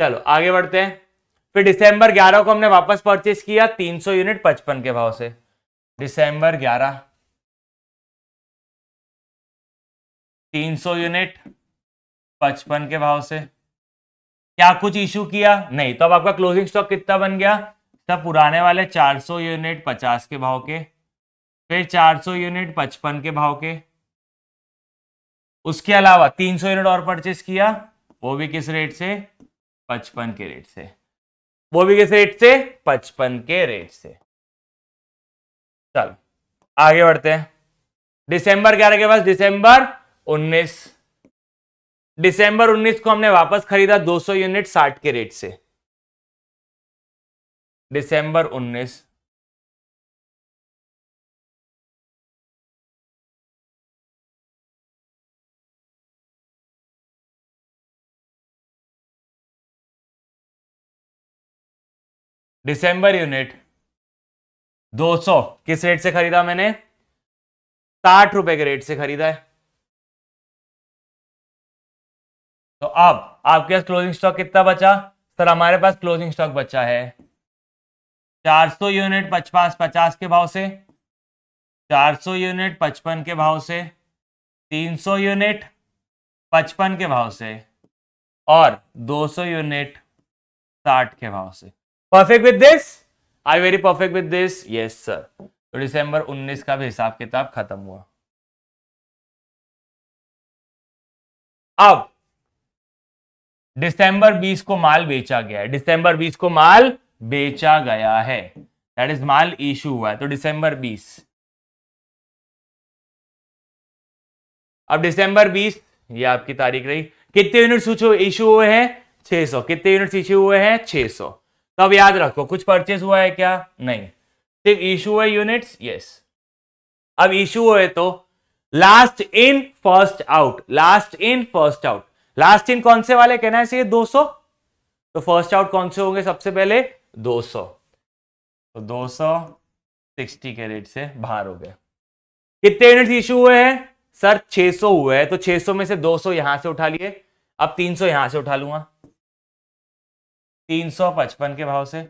चलो आगे बढ़ते हैं फिर दिसंबर ग्यारह को हमने वापस परचेज किया तीन सौ यूनिट पचपन के भाव से दिसंबर ग्यारह 300 यूनिट पचपन के भाव से क्या कुछ इशू किया नहीं तो अब आपका क्लोजिंग स्टॉक कितना बन गया सब पुराने वाले 400 यूनिट 50 के भाव के फिर 400 यूनिट 55 के भाव के उसके अलावा 300 यूनिट और परचेस किया वो भी किस रेट से 55 के रेट से वो भी किस रेट से 55 के रेट से चल आगे बढ़ते हैं दिसंबर ग्यारह के पास दिसंबर उन्नीस दिसंबर 19 को हमने वापस खरीदा 200 यूनिट 60 के रेट से दिसंबर 19 दिसंबर यूनिट 200 किस रेट से खरीदा मैंने साठ रुपए के रेट से खरीदा है तो अब आपके पास क्लोजिंग स्टॉक कितना बचा सर हमारे पास क्लोजिंग स्टॉक बचा है 400 यूनिट पचपास पचास के भाव से 400 यूनिट पचपन के भाव से 300 यूनिट पचपन के भाव से और 200 यूनिट साठ के भाव से perfect with this I very perfect with this yes sir तो दिसंबर 19 का भी हिसाब किताब खत्म हुआ अब दिसंबर 20 को माल बेचा गया है दिसंबर 20 को माल बेचा गया है दैट इज माल इशू हुआ है तो दिसंबर 20 अब दिसंबर 20 ये आपकी तारीख रही कितने यूनिट्स इशू हुए हैं 600 कितने यूनिट्स इशू हुए हैं 600 तो अब याद रखो कुछ परचेस हुआ है क्या नहीं सिर्फ इशू हुए यूनिट्स यस अब इशू हुए तो last in first out last in first out last in कौन से वाले कहना है दो सौ तो फर्स्ट आउट कौन से होंगे सबसे पहले 200 तो सिक्सटी के रेट से बाहर हो गए कितने यूनिट इशू हुए हैं सर 600 हुए हैं तो 600 में से 200 यहां से उठा लिए अब 300 यहां से उठा लूंगा 355 के भाव से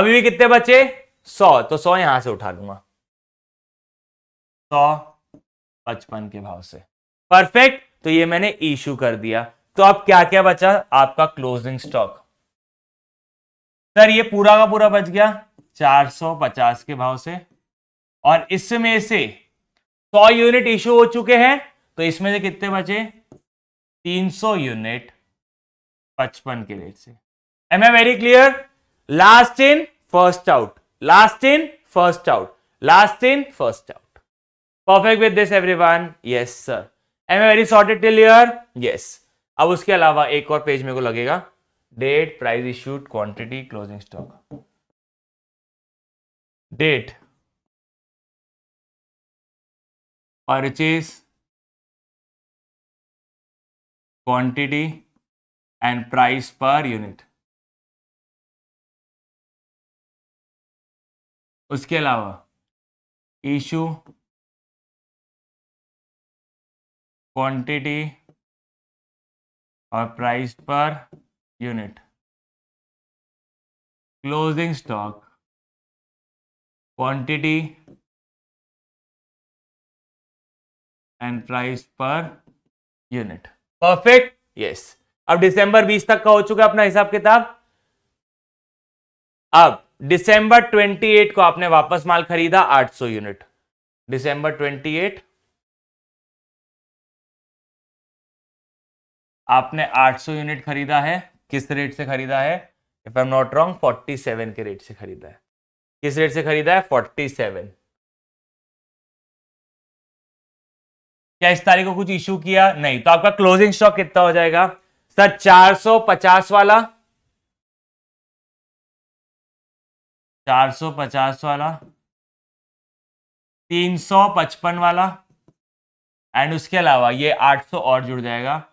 अभी भी कितने बचे 100 तो 100 यहां से उठा लूंगा पचपन के भाव से परफेक्ट तो ये मैंने इश्यू कर दिया तो अब क्या क्या बचा आपका क्लोजिंग स्टॉक सर ये पूरा का पूरा बच गया 450 के भाव से और इसमें से 100 यूनिट इशू हो चुके हैं तो इसमें से कितने बचे 300 यूनिट 55 के रेट से am I very clear last in first out last in first out last in first out perfect with this everyone yes sir am a very sorted till here yes अब उसके अलावा एक और page मेरे को लगेगा date price issued quantity closing stock date purchase quantity and price per unit उसके अलावा इशू क्वांटिटी और price per unit closing stock quantity and price per unit perfect yes अब दिसंबर 20 तक का हो चुका अपना हिसाब किताब अब दिसंबर 28 को आपने वापस माल खरीदा 800 यूनिट दिसंबर 28 आपने 800 यूनिट खरीदा है किस रेट से खरीदा है if I am not wrong 47 के रेट से खरीदा है किस रेट से खरीदा है 47 क्या इस तारीख को कुछ इशू किया नहीं तो आपका क्लोजिंग स्टॉक कितना हो जाएगा सर 450 वाला 450 वाला 355 वाला एंड उसके अलावा ये 800 और जुड़ जाएगा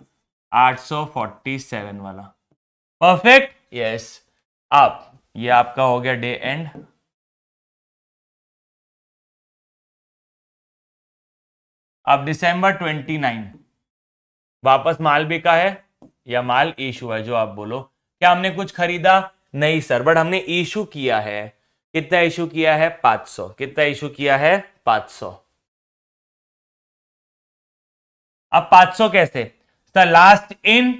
847 वाला परफेक्ट यस आप ये आपका हो गया डे एंड अब दिसंबर 29 वापस माल बिका है या माल इशू है जो आप बोलो क्या हमने कुछ खरीदा नहीं सर बट हमने इशू किया है कितना इशू किया है 500 कितना इशू किया है 500 अब 500 कैसे the last in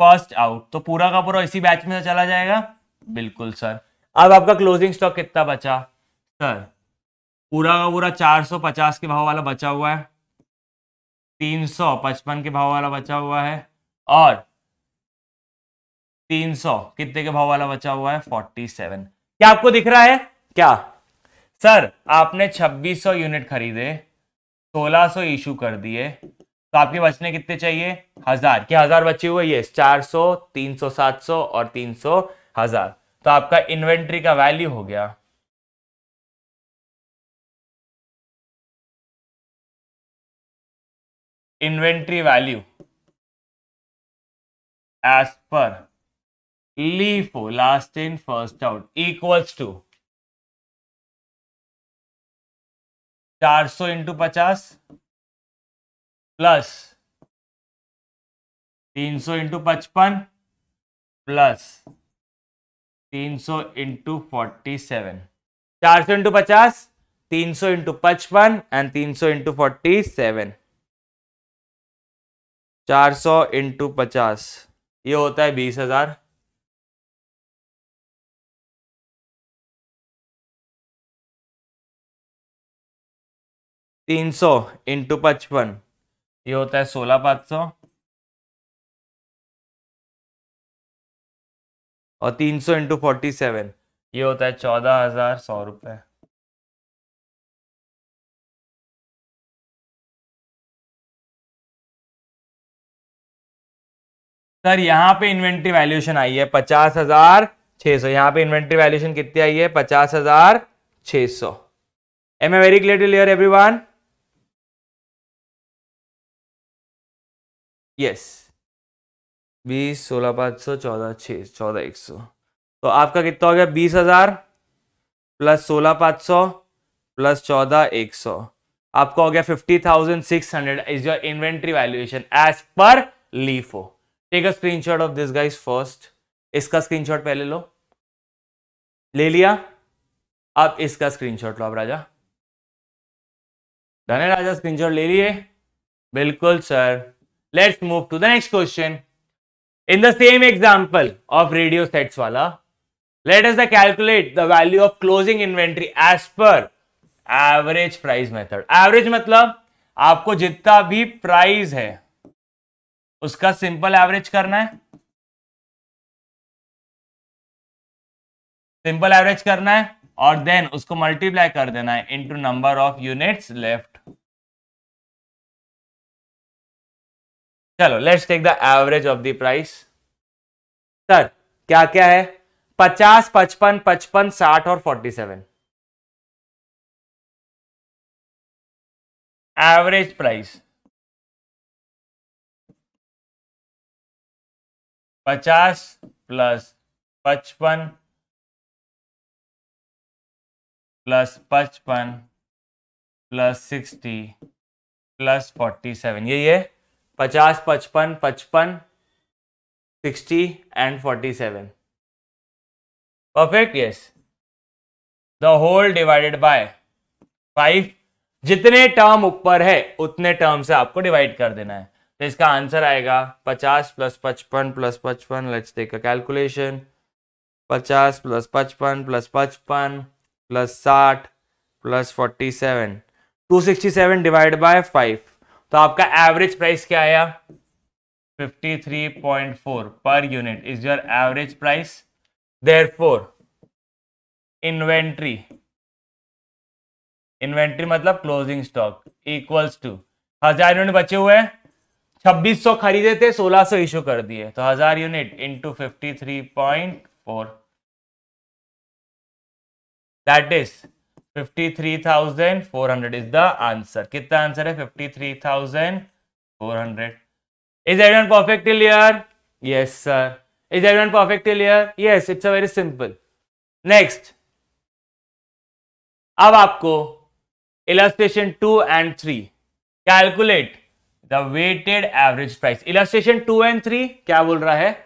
first out तो पूरा का पूरा इसी बैच में तो चला जाएगा बिल्कुल सर अब आपका क्लोजिंग स्टॉक कितना बचा सर पूरा का पूरा 450 के भाव वाला बचा हुआ है 355 के भाव वाला बचा हुआ है और 300 कितने के भाव वाला बचा हुआ है 47 क्या आपको दिख रहा है क्या सर आपने 2600 यूनिट खरीदे 1600 इशू कर दिए तो आपके बचने कितने चाहिए हजार क्या हजार बचे हुए ये चार सौ तीन सौ सात सौ और तीन सौ हजार तो आपका इन्वेंट्री का वैल्यू हो गया inventory value as per LIFO last in first out equals to चार सौ इंटू पचास प्लस तीन सौ इंटू पचपन प्लस तीन सौ इंटू फोर्टी सेवन चार सौ इंटू पचास तीन सौ इंटू पचपन एंड तीन सौ इंटू फोर्टी सेवन चार सौ इंटू पचास ये होता है बीस हजार तीन सौ इंटू पचपन ये होता है सोलह पाँच सौ और तीन सौ इंटू फोर्टी सेवन ये होता है चौदह हजार सौ रुपये सर यहाँ पे इन्वेंट्री वैल्यूएशन आई है पचास हजार छह सौ यहाँ पे इन्वेंट्री वैल्यूएशन कितनी आई है पचास हजार छह सौ am a very clear to लियर एवरी वन यस बीस सोलह पाँच सौ चौदह छः चौदह एक सौ तो आपका कितना हो गया बीस हजार प्लस सोलह पाँच सौ प्लस चौदह एक सौ आपका हो गया fifty thousand six hundred is your inventory valuation as per LIFO take a screenshot of this guys first इसका स्क्रीनशॉट पहले लो ले लिया आप इसका स्क्रीनशॉट लो आप राजा धने राजा स्क्रीनशॉट ले लिए बिल्कुल sir let's move to the next question in the same example of radio sets wala let us calculate the value of closing inventory as per average price method average मतलब आपको जितना भी price है उसका simple average करना है simple average करना है और देन उसको मल्टीप्लाई कर देना है into number of units left चलो let's take the average of the price sir क्या क्या है पचास पचपन पचपन साठ और फोर्टी सेवन एवरेज प्राइस पचास प्लस पचपन प्लस पचपन plus sixty plus forty seven यही है पचास पचपन पचपन sixty and forty seven perfect yes the whole divided by five जितने टर्म ऊपर है उतने टर्म से आपको डिवाइड कर देना है तो इसका आंसर आएगा पचास प्लस पचपन प्लस पचपन लेट्स टेक अ कैलकुलेशन पचास प्लस पचपन प्लस पचपन प्लस साठ plus forty seven two sixty seven divide by five तो आपका एवरेज प्राइस क्या आया 53.4 per unit is your average price for inventory inventory मतलब क्लोजिंग स्टॉक इक्वल्स टू हजार यूनिट बचे हुए हैं छब्बीस सौ खरीदे थे सोलह सौ इशू कर दिए तो हजार unit into fifty three point four that is 53,400 is the answer. कितना आंसर है 53,400. Is everyone perfect till here? Yes, sir. Is everyone perfect till here? Yes, it's a very simple. Next. अब आपको illustration 2 and 3 calculate the weighted average price. Illustration 2 and 3 क्या बोल रहा है?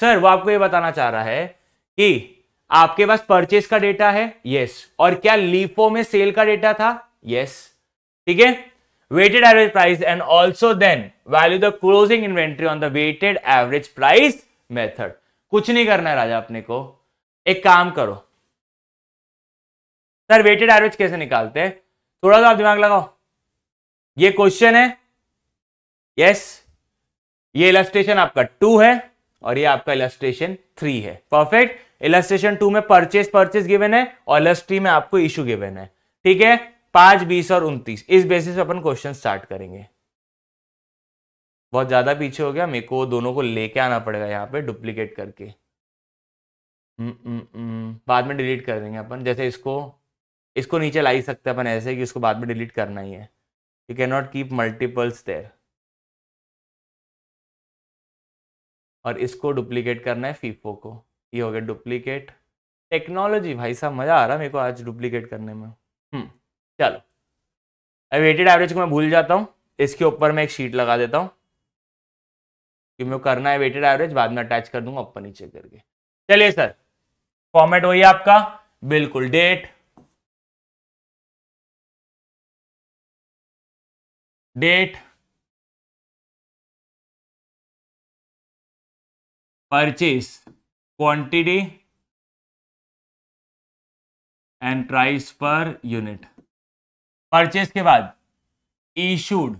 Sir वो आपको ये बताना चाह रहा है कि आपके पास परचेस का डेटा है यस और क्या लीफो में सेल का डेटा था यस ठीक है weighted average price and also then value the closing inventory on the weighted average price method कुछ नहीं करना है राजा अपने को एक काम करो सर वेटेड एवरेज कैसे निकालते हैं थोड़ा सा तो आप दिमाग लगाओ ये क्वेश्चन है यस ये इलेस्ट्रेशन आपका टू है और ये आपका इलेस्ट्रेशन थ्री है परफेक्ट इलस्ट्रेशन टू में परचेज परचेज गिवेन है और इलस्ट्री में आपको इश्यू गिवेन है ठीक है पांच बीस और उन्तीस इस बेसिस अपन क्वेश्चन स्टार्ट करेंगे बहुत ज्यादा पीछे हो गया मेरे को दोनों को लेके आना पड़ेगा यहाँ पे डुप्लीकेट करके हम्म, हम्म, हम्म। बाद में डिलीट कर देंगे अपन जैसे इसको इसको नीचे ला ही सकते अपन ऐसे कि इसको बाद में डिलीट करना ही है you can not keep multiples there और इसको डुप्लीकेट करना है फीफो को ये हो गया डुप्लीकेट टेक्नोलॉजी भाई साहब मज़ा आ रहा मेरे को आज डुप्लीकेट करने में हम्म। चलो अब वेटेड एवरेज को मैं भूल जाता हूँ इसके ऊपर मैं एक शीट लगा देता हूँ कि मैं करना है वेटेड एवरेज बाद में अटैच कर दूंगा ऊपर नीचे करके चलिए सर फॉर्मेट वही आपका बिल्कुल date date purchase quantity and price per unit purchase के बाद इशूड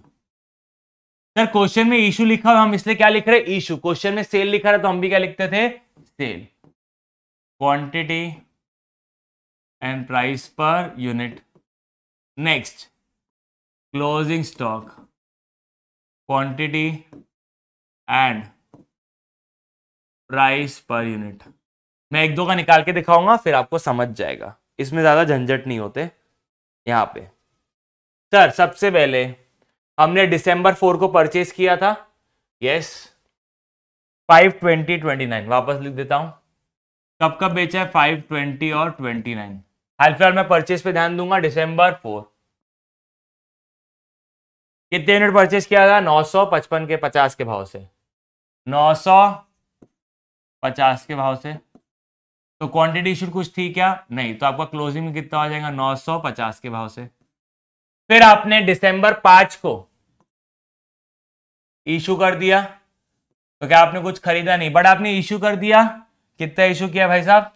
सर क्वेश्चन में इशू लिखा हो हम इसलिए क्या लिख रहे हैं इशू क्वेश्चन में सेल लिखा रहा तो हम भी क्या लिखते थे sale quantity and price per unit next closing stock quantity and price per unit मैं एक दो का निकाल के दिखाऊंगा फिर आपको समझ जाएगा इसमें ज़्यादा झंझट नहीं होते यहाँ पे सर सबसे पहले हमने दिसंबर फोर को परचेज किया था yes five twenty twenty nine वापस लिख देता हूँ कब कब बेचा है फाइव ट्वेंटी और ट्वेंटी नाइन हाल फिलहाल मैं परचेज पे ध्यान दूंगा दिसंबर फोर कितने यूनिट परचेज किया था नौ सौ पचपन के पचास के भाव से नौ सौ पचास के भाव से तो क्वांटिटी इशू कुछ थी क्या नहीं तो आपका क्लोजिंग कितना आ जाएगा नौ सौ पचास के भाव से फिर आपने दिसंबर पांच को इशू कर दिया तो क्या आपने कुछ खरीदा नहीं बट आपने इशू कर दिया कितना इशू किया भाई साहब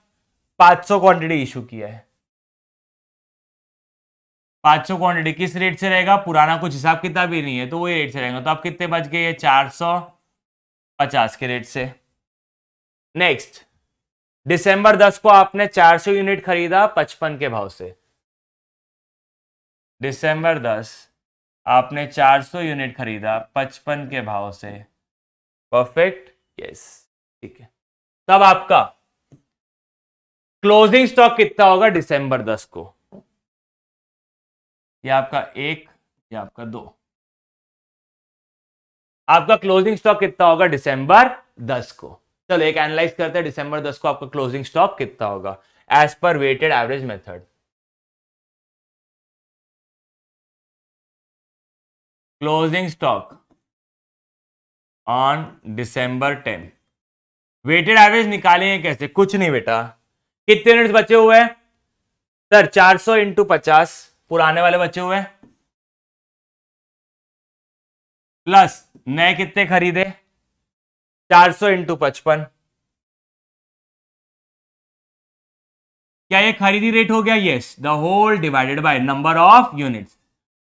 सौ क्वांटिटी इशू किया है 500 क्वांटिटी किस रेट से रहेगा पुराना कुछ हिसाब किताब ही नहीं है तो वही रेट से रहेगा तो आप कितने बच गए चार सौ पचास के रेट से नेक्स्ट दिसंबर 10 को आपने 400 यूनिट खरीदा 55 के भाव से दिसंबर 10 आपने 400 यूनिट खरीदा 55 के भाव से परफेक्ट यस ठीक है तब आपका क्लोजिंग स्टॉक कितना होगा दिसंबर 10 को ये आपका एक ये आपका दो आपका क्लोजिंग स्टॉक कितना होगा दिसंबर 10 को चलो एक एनालाइज करते हैं दिसंबर 10 को आपका क्लोजिंग स्टॉक कितना होगा as per weighted average method closing stock on दिसंबर 10 वेटेड एवरेज निकालेंगे कैसे कुछ नहीं बेटा कितने यूनिट्स बचे हुए हैं सर 400 सौ इंटू पचास पुराने वाले बचे हुए हैं प्लस नए कितने खरीदे चार सौ इंटू पचपन क्या ये खरीदी रेट हो गया yes the whole divided by number of units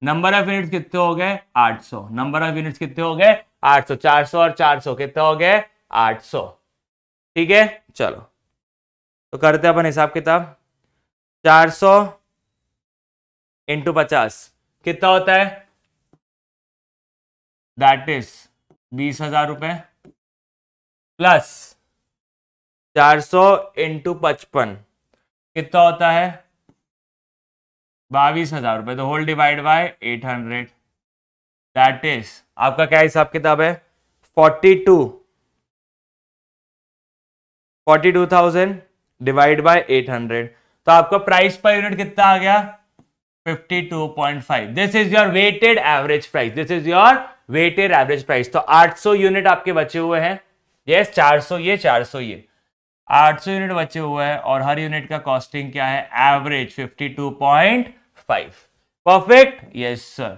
number of units कितने हो गए 800 नंबर ऑफ यूनिट्स कितने हो गए 800 400 और 400 कितने हो गए 800 ठीक है चलो तो करते हैं अपन हिसाब किताब 400 सौ इंटू पचास कितना होता है दैट इज बीस हजार रुपए प्लस चार सौ इंटू पचपन कितना होता है बावीस हजार रुपये तो whole divide by eight hundred that is आपका क्या हिसाब किताब है forty two forty two thousand divide by eight hundred तो आपका प्राइस पर यूनिट कितना आ गया 52.5 this is your weighted average price this is your weighted average price तो 800 यूनिट आपके बचे हुए हैं यस चार सौ ये चार सौ ये आठ सौ यूनिट बचे हुए हैं और हर यूनिट का कॉस्टिंग क्या है average fifty two point five perfect yes sir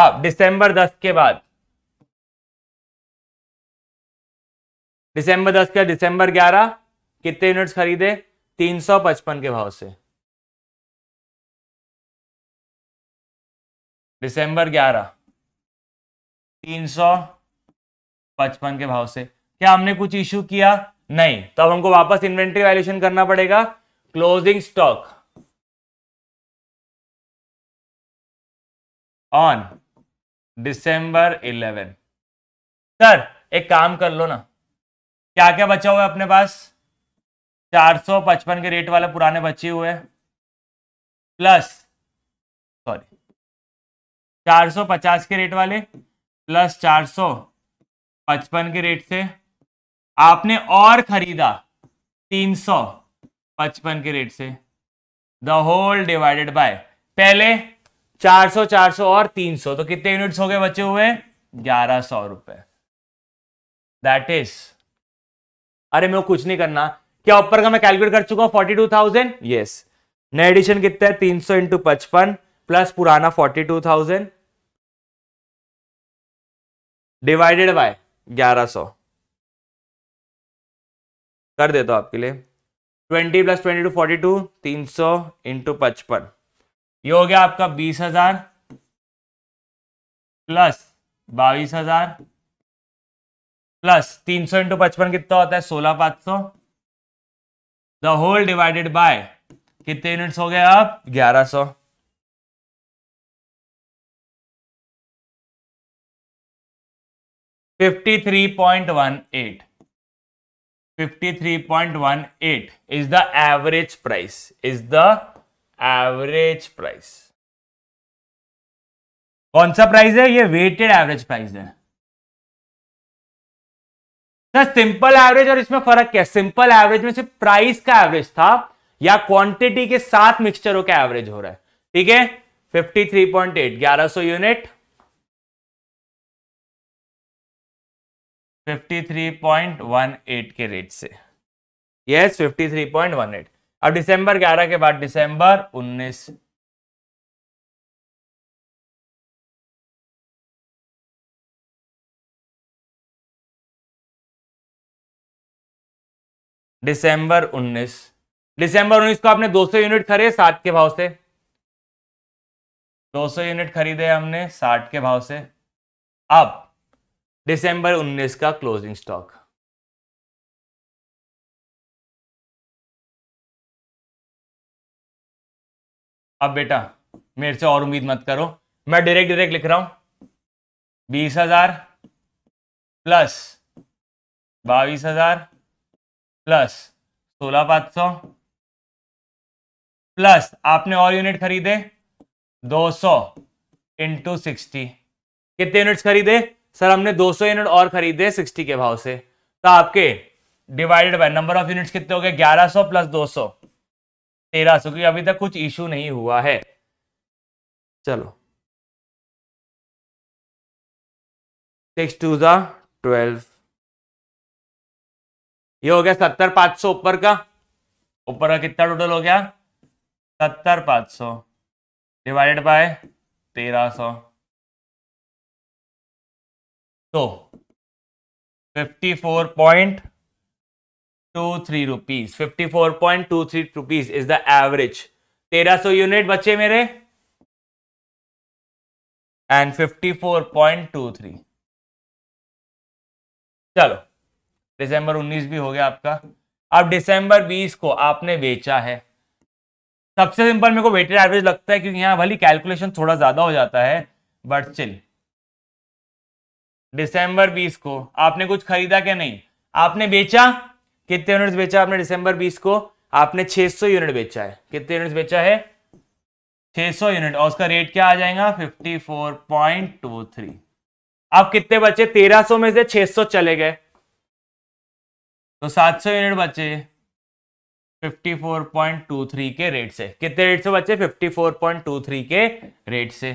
अब दिसंबर दस के बाद दिसंबर दस के दिसंबर ग्यारह कितने यूनिट्स खरीदे तीन सौ पचपन के भाव से दिसंबर ग्यारह तीन सौ पचपन के भाव से क्या हमने कुछ इश्यू किया नहीं तो अब हमको वापस इन्वेंट्री वैल्यूशन करना पड़ेगा closing stock on December 11 sir एक काम कर लो ना क्या क्या बचा हुआ है अपने पास 455 के रेट वाले पुराने बचे हुए प्लस सॉरी 450 के रेट वाले प्लस चार सौ पचपन के रेट से आपने और खरीदा तीन सौ पचपन के रेट से द होल डिवाइडेड बाय पहले चार सौ चार सौ और तीन सौ तो कितने यूनिट्स हो गए बचे हुए ग्यारह सौ रुपए दैट इज अरे मेरे कुछ नहीं करना क्या ऊपर का मैं कैलकुलेट कर चुका हूं फोर्टी टू थाउजेंड यस नया एडिशन कितना है तीन सौ इंटू पचपन प्लस पुराना forty two thousand divided by 1100 कर देता हूँ आपके लिए 20 plus twenty two forty two तीन सौ इंटू पचपन ये हो गया आपका बीस हजार प्लस बाईस हजार प्लस तीन सौ इंटू पचपन कितना होता है सोलह पाँच सौ द होल डिवाइडेड बाय कितने यूनिट्स हो गए आप ग्यारह सौ 53.18 is the average price is the average price कौन सा प्राइस है ये वेटेड एवरेज प्राइस है सिंपल एवरेज और इसमें फर्क क्या सिंपल एवरेज में सिर्फ प्राइस का एवरेज था या क्वांटिटी के साथ मिक्सचरों का एवरेज हो रहा है ठीक है 53.8 1100 यूनिट 53.18 के रेट से यस 53.18 अब दिसंबर 11 के बाद दिसंबर 19 दिसंबर 19 दिसंबर 19 को आपने 200 यूनिट खरीदे सात के भाव से 200 यूनिट खरीदे हमने साठ के भाव से अब दिसंबर 19 का क्लोजिंग स्टॉक अब बेटा मेरे से और उम्मीद मत करो मैं डायरेक्ट डायरेक्ट लिख रहा हूं बीस हजार प्लस बाईस हजार प्लस सोलह पांच सौ प्लस आपने और यूनिट खरीदे दो सौ इंटू सिक्सटी कितने यूनिट्स खरीदे सर हमने 200 यूनिट और खरीदे 60 के भाव से तो आपके divided by number of units कितने हो गए 1100 प्लस 200 सौ क्योंकि अभी तक कुछ इशू नहीं हुआ है चलो सिक्स टू जा ट्वेल्व ये हो गया सत्तर पांच सौ ऊपर का ऊपर का कितना टोटल हो गया सत्तर पांच सौ डिवाइडेड बाय तेरह सौ तो fifty four point two three rupees fifty four point two three rupees is the average तेरह सो यूनिट बचे मेरे and fifty four point two three चलो दिसंबर उन्नीस भी हो गया आपका अब दिसंबर बीस को आपने बेचा है सबसे सिंपल मेरे को वेटेड एवरेज लगता है क्योंकि यहां भली कैलकुलेशन थोड़ा ज्यादा हो जाता है बट चिल दिसंबर 20 को आपने कुछ खरीदा क्या नहीं आपने बेचा कितने यूनिट्स बेचा आपने दिसंबर 20 को आपने 600 यूनिट बेचा है कितने यूनिट्स बेचा है 600 यूनिट और उसका रेट क्या आ जाएगा 54.23 अब कितने बचे 1300 में से 600 चले गए तो 700 यूनिट बचे 54.23 के रेट से कितने रेट से बचे 54.23 के रेट से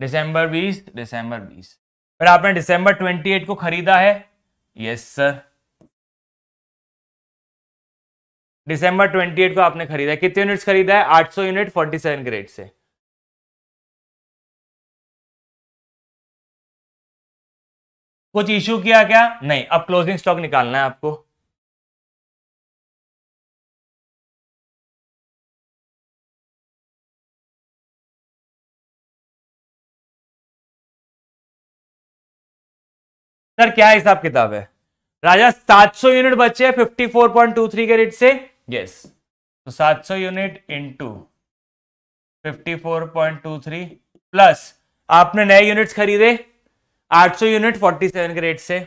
दिसंबर 20 दिसंबर 20 फिर आपने दिसंबर 28 को खरीदा है यस सर दिसंबर 28 को आपने खरीदा है कितने यूनिट्स खरीदा है 800 यूनिट 47 ग्रेड से कुछ इश्यू किया क्या नहीं अब क्लोजिंग स्टॉक निकालना है आपको सर क्या हिसाब किताब है राजा 700 यूनिट बचे 54.23 के रेट से यस तो 700 यूनिट इनटू 54.23 प्लस आपने नए यूनिट्स खरीदे 800 यूनिट 47 के रेट से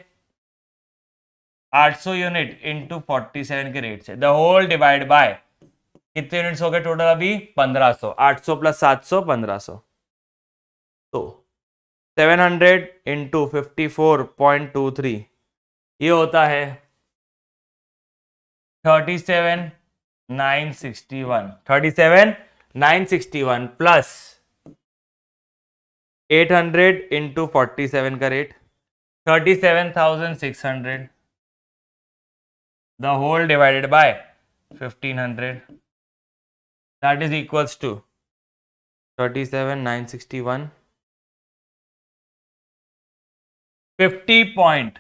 800 यूनिट इंटू 47 के रेट से द होल डिवाइड बाय कितने यूनिट्स हो गए टोटल अभी 1500 800 प्लस 700 1500 तो seven hundred into fifty four point two three ये होता है thirty seven nine sixty one thirty seven nine sixty one plus eight hundred into forty seven का rate thirty seven thousand six hundred the whole divided by fifteen hundred that is equals to thirty seven nine sixty one fifty point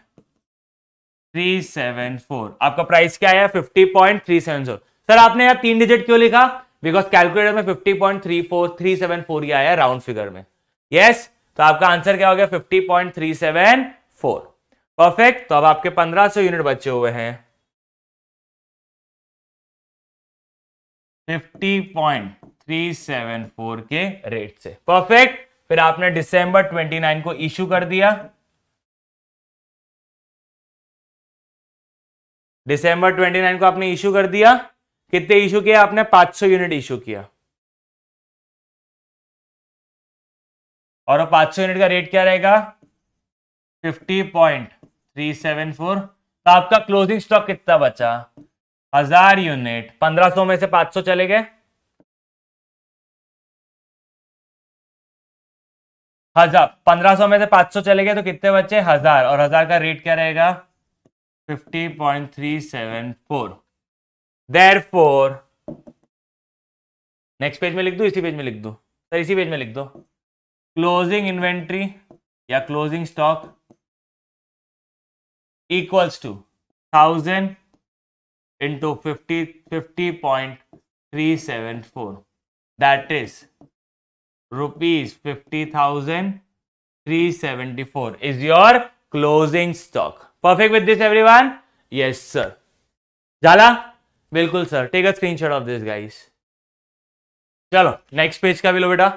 three seven four आपका price क्या है fifty point three seven four sir आपने यहां तीन digit क्यों लिखा because calculator में fifty point three four three seven four ये आया राउंड फिगर में यस yes? तो आपका आंसर क्या हो गया fifty point three seven four perfect तो अब आपके पंद्रह सौ यूनिट बचे हुए हैं fifty point three seven four के रेट से परफेक्ट फिर आपने डिसंबर ट्वेंटी नाइन को इश्यू कर दिया दिसंबर 29 को आपने इशू कर दिया कितने इशू किया आपने 500 यूनिट इशू किया और पांच 500 यूनिट का रेट क्या रहेगा 50.374 तो आपका क्लोजिंग स्टॉक कितना बचा हजार यूनिट 1500 में से 500 चले गए हजार 1500 में से 500 चले गए तो कितने बचे हजार और हजार का रेट क्या रहेगा 50.374 देयरफॉर नेक्स्ट पेज में लिख दो इसी पेज में लिख दो सर इसी पेज में लिख दो क्लोजिंग इन्वेंट्री या closing stock equals to thousand into fifty fifty point three seven four that is rupees fifty thousand three seventy four is your closing stock perfect with this everyone yes sir जाला बिल्कुल sir take a screenshot of this guys चलो next page का भी लो बेटा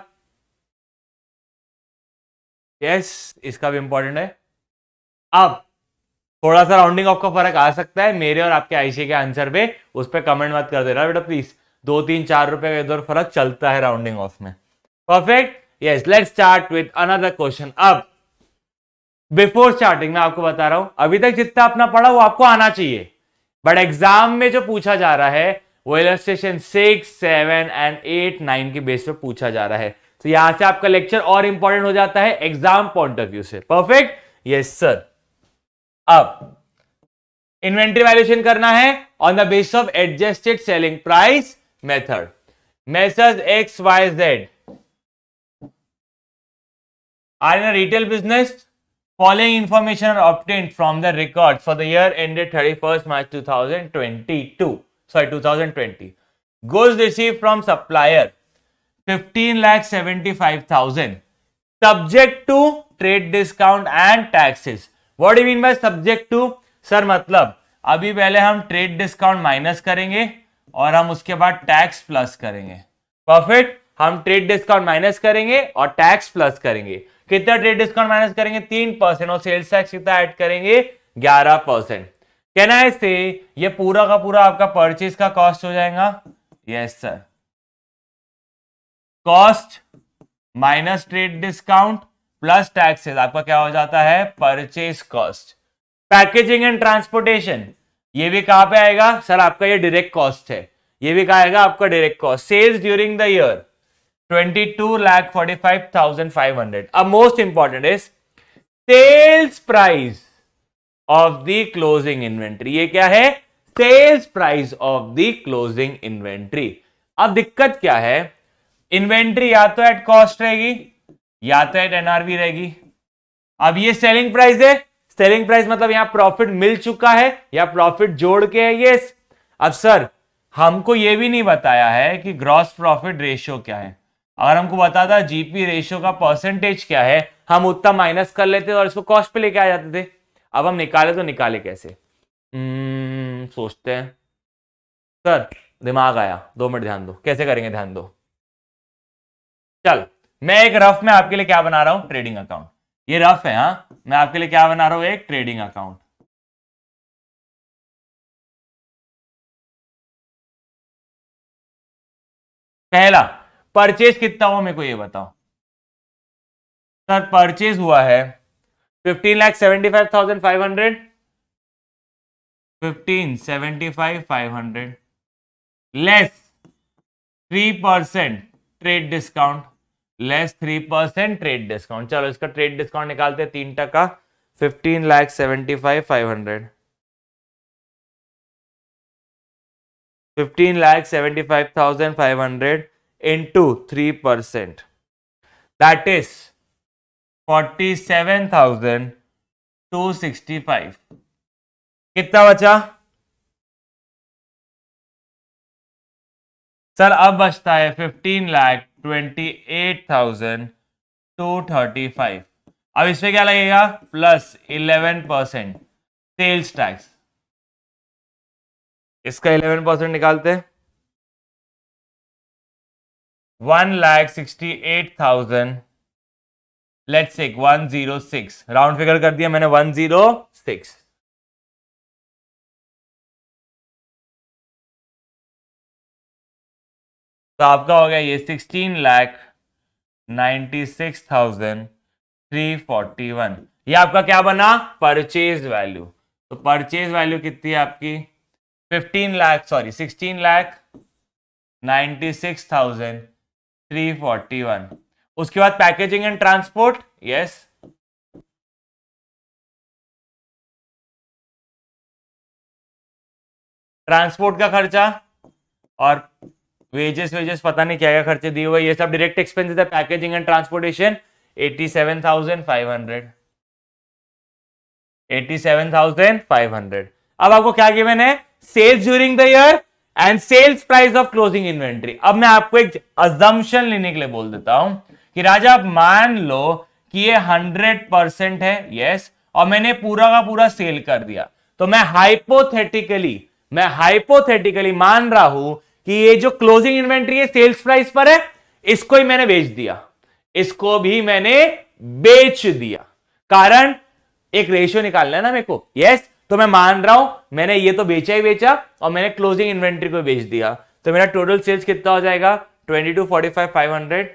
yes yes, इसका भी important है अब थोड़ा सा राउंडिंग ऑफ का फर्क आ सकता है मेरे और आपके आईसी के आंसर पे उस पर कमेंट मत कर देना बेटा प्लीज दो तीन चार रुपए का इधर फर्क चलता है राउंडिंग ऑफ में perfect yes let's start with another question अब बिफोर स्टार्टिंग मैं आपको बता रहा हूं अभी तक जितना अपना पढ़ा वो आपको आना चाहिए बट एग्जाम में जो पूछा जा रहा है वो illustration six seven and eight nine के बेस पर पूछा जा रहा है तो यहां से आपका लेक्चर और इंपॉर्टेंट हो जाता है एग्जाम पॉइंट ऑफ व्यू से परफेक्ट यस सर अब इन्वेंट्री वैल्यूएशन करना है on the base of adjusted selling price method messrs X Y Z are in retail business following information are obtained from the records for the year ended 31st March 2022. Sorry, 2020. Goods received from supplier 15 lakh 75,000 subject to trade discount and taxes. What do you mean by subject to? Sir मतलब अभी पहले हम trade discount minus करेंगे और हम उसके बाद tax plus करेंगे परफेक्ट हम ट्रेड डिस्काउंट माइनस करेंगे और टैक्स प्लस करेंगे कितना ट्रेड डिस्काउंट माइनस करेंगे तीन परसेंट और सेल्स टैक्स कितना ऐड करेंगे ग्यारह परसेंट कहना है इससे ये पूरा का पूरा आपका परचेज का कॉस्ट हो जाएगा yes sir cost minus trade discount plus taxes आपका क्या हो जाता है purchase cost packaging and transportation ये भी कहां पे आएगा सर आपका ये डायरेक्ट कॉस्ट है ये भी कहा आपका direct cost sales during the year 22 lakh 45,500. Uh, most important is sales price of the ये क्या है sales price of the closing inventory अब दिक्कत क्या है इन्वेंट्री या तो एट कॉस्ट रहेगी या तो एट एनआरवी रहेगी अब ये सेलिंग प्राइस है सेलिंग प्राइस मतलब यहां प्रॉफिट मिल चुका है या प्रॉफिट जोड़ के है ये अब सर हमको यह भी नहीं बताया है कि ग्रॉस प्रॉफिट रेशियो क्या है अगर हमको बता था जीपी रेशियो का परसेंटेज क्या है हम उतना माइनस कर लेते और इसको कॉस्ट पे लेके आ जाते थे अब हम निकाले तो निकाले कैसे हम्म, सोचते हैं सर दिमाग आया दो मिनट ध्यान दो कैसे करेंगे ध्यान दो चल मैं एक रफ में आपके लिए क्या बना रहा हूं ट्रेडिंग अकाउंट ये रफ है हा मैं आपके लिए क्या बना रहा हूं एक ट्रेडिंग अकाउंट पहला परचेज कितना हुआ मेरे को ये बताओ सर परचेज हुआ है fifteen lakh seventy five thousand five hundred fifteen seventy five five hundred less three percent trade discount less three percent trade discount चलो इसका ट्रेड डिस्काउंट निकालते हैं तीन टका fifteen lakh seventy five five hundred fifteen lakh seventy five thousand five hundred into three percent that is forty seven thousand two sixty five कितना बचा sir अब बचता है fifteen lakh twenty eight thousand to thirty five अब इसमें क्या लगेगा plus eleven percent sales tax इसका इलेवन परसेंट निकालते हैं one lakh sixty eight thousand लेट सिक one zero six round figure कर दिया मैंने वन जीरो सिक्स तो आपका हो गया ये sixteen lakh ninety six thousand three forty one ये आपका क्या बना परचेज वैल्यू तो परचेज वैल्यू कितनी है आपकी fifteen lakh sorry sixteen lakh ninety six thousand three forty one उसके बाद packaging and transport yes transport का खर्चा और वेजेस वेजेस पता नहीं क्या क्या खर्चे दिए हुए ये सब डायरेक्ट एक्सपेंसेस है packaging and transportation eighty seven thousand five hundred eighty seven thousand five hundred अब आपको क्या गिवन है sales during the year and sales price of closing inventory अब मैं आपको एक अजम्पन लेने के लिए बोल देता हूं कि राजा आप मान लो कि ये हंड्रेड परसेंट है यस और मैंने पूरा का पूरा सेल कर दिया तो मैं हाइपोथेटिकली मैं हाइपोथेटिकली मान रहा हूं कि ये जो क्लोजिंग इन्वेंट्री है सेल्स प्राइस पर है इसको ही मैंने बेच दिया इसको भी मैंने बेच दिया कारण एक रेशियो निकालना है ना मेरे को यस तो मैं मान रहा हूं मैंने ये तो बेचा ही बेचा और मैंने क्लोजिंग इन्वेंट्री को बेच दिया तो मेरा टोटल सेल्स कितना हो जाएगा twenty two forty five five hundred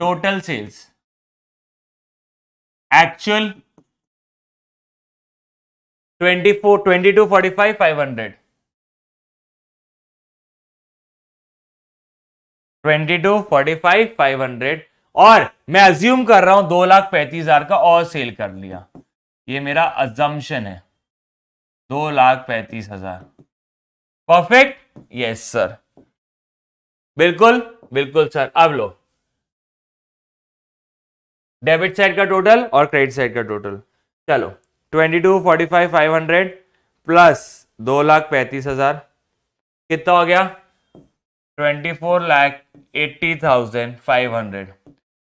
total sales actual twenty four twenty two forty five five hundred twenty two forty five five hundred और मैं अज्यूम कर रहा हूं दो लाख पैंतीस हजार का और सेल कर लिया ये मेरा अजम्पन है दो लाख पैंतीस हजार परफेक्ट यस सर बिल्कुल बिल्कुल सर अब लो डेबिट साइड का टोटल और क्रेडिट साइड का टोटल चलो twenty two forty five five hundred plus दो लाख पैंतीस हजार कितना हो गया twenty four lakh eighty thousand five hundred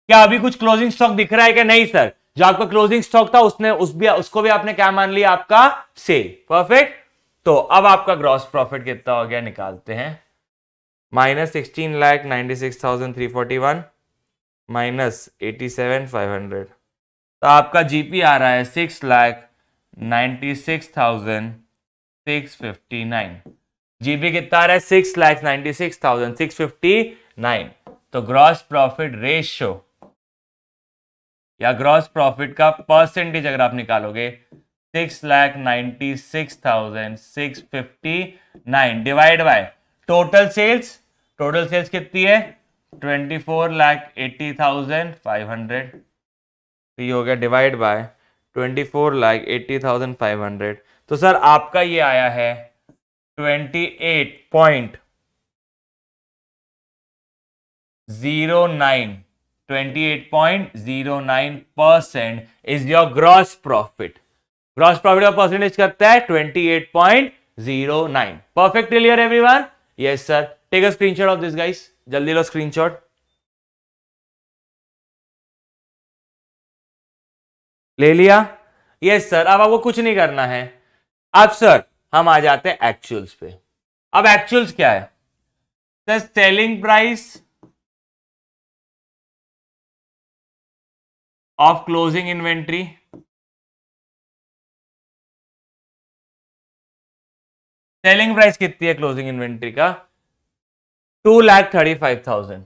क्या अभी कुछ क्लोजिंग स्टॉक दिख रहा है क्या नहीं सर जो आपका क्लोजिंग स्टॉक था उसने उस भी उसको भी आपने क्या मान लिया आपका सेल परफेक्ट तो अब आपका ग्रॉस प्रॉफिट कितना हो गया निकालते हैं minus sixteen lakh ninety six thousand three forty one minus eighty seven five hundred तो आपका जीपी आ रहा है six lakh ninety six thousand six fifty nine GP कितना आ रहा है six lakh ninety six thousand six fifty nine तो ग्रॉस प्रॉफिट रेशियो या ग्रॉस प्रॉफिट का परसेंटेज अगर आप निकालोगे six lakh ninety six thousand six fifty nine divide by total sales total sales कितनी है twenty four lakh eighty thousand five hundred तो ये हो गया divide by twenty four lakh eighty thousand five hundred तो सर आपका ये आया है twenty eight point zero nine 28.09 percent is your gross profit gross profit का परसेंटेज करता है 28.09 perfect clear everyone yes sir take a screenshot of this guys जल्दी लो स्क्रीनशॉट ले लिया यस सर अब आपको कुछ नहीं करना है अब सर हम आ जाते हैं एक्चुअल्स पे अब एक्चुअल्स क्या है sir selling price of closing inventory selling price कितनी है क्लोजिंग इन्वेंट्री का two lakh thirty five thousand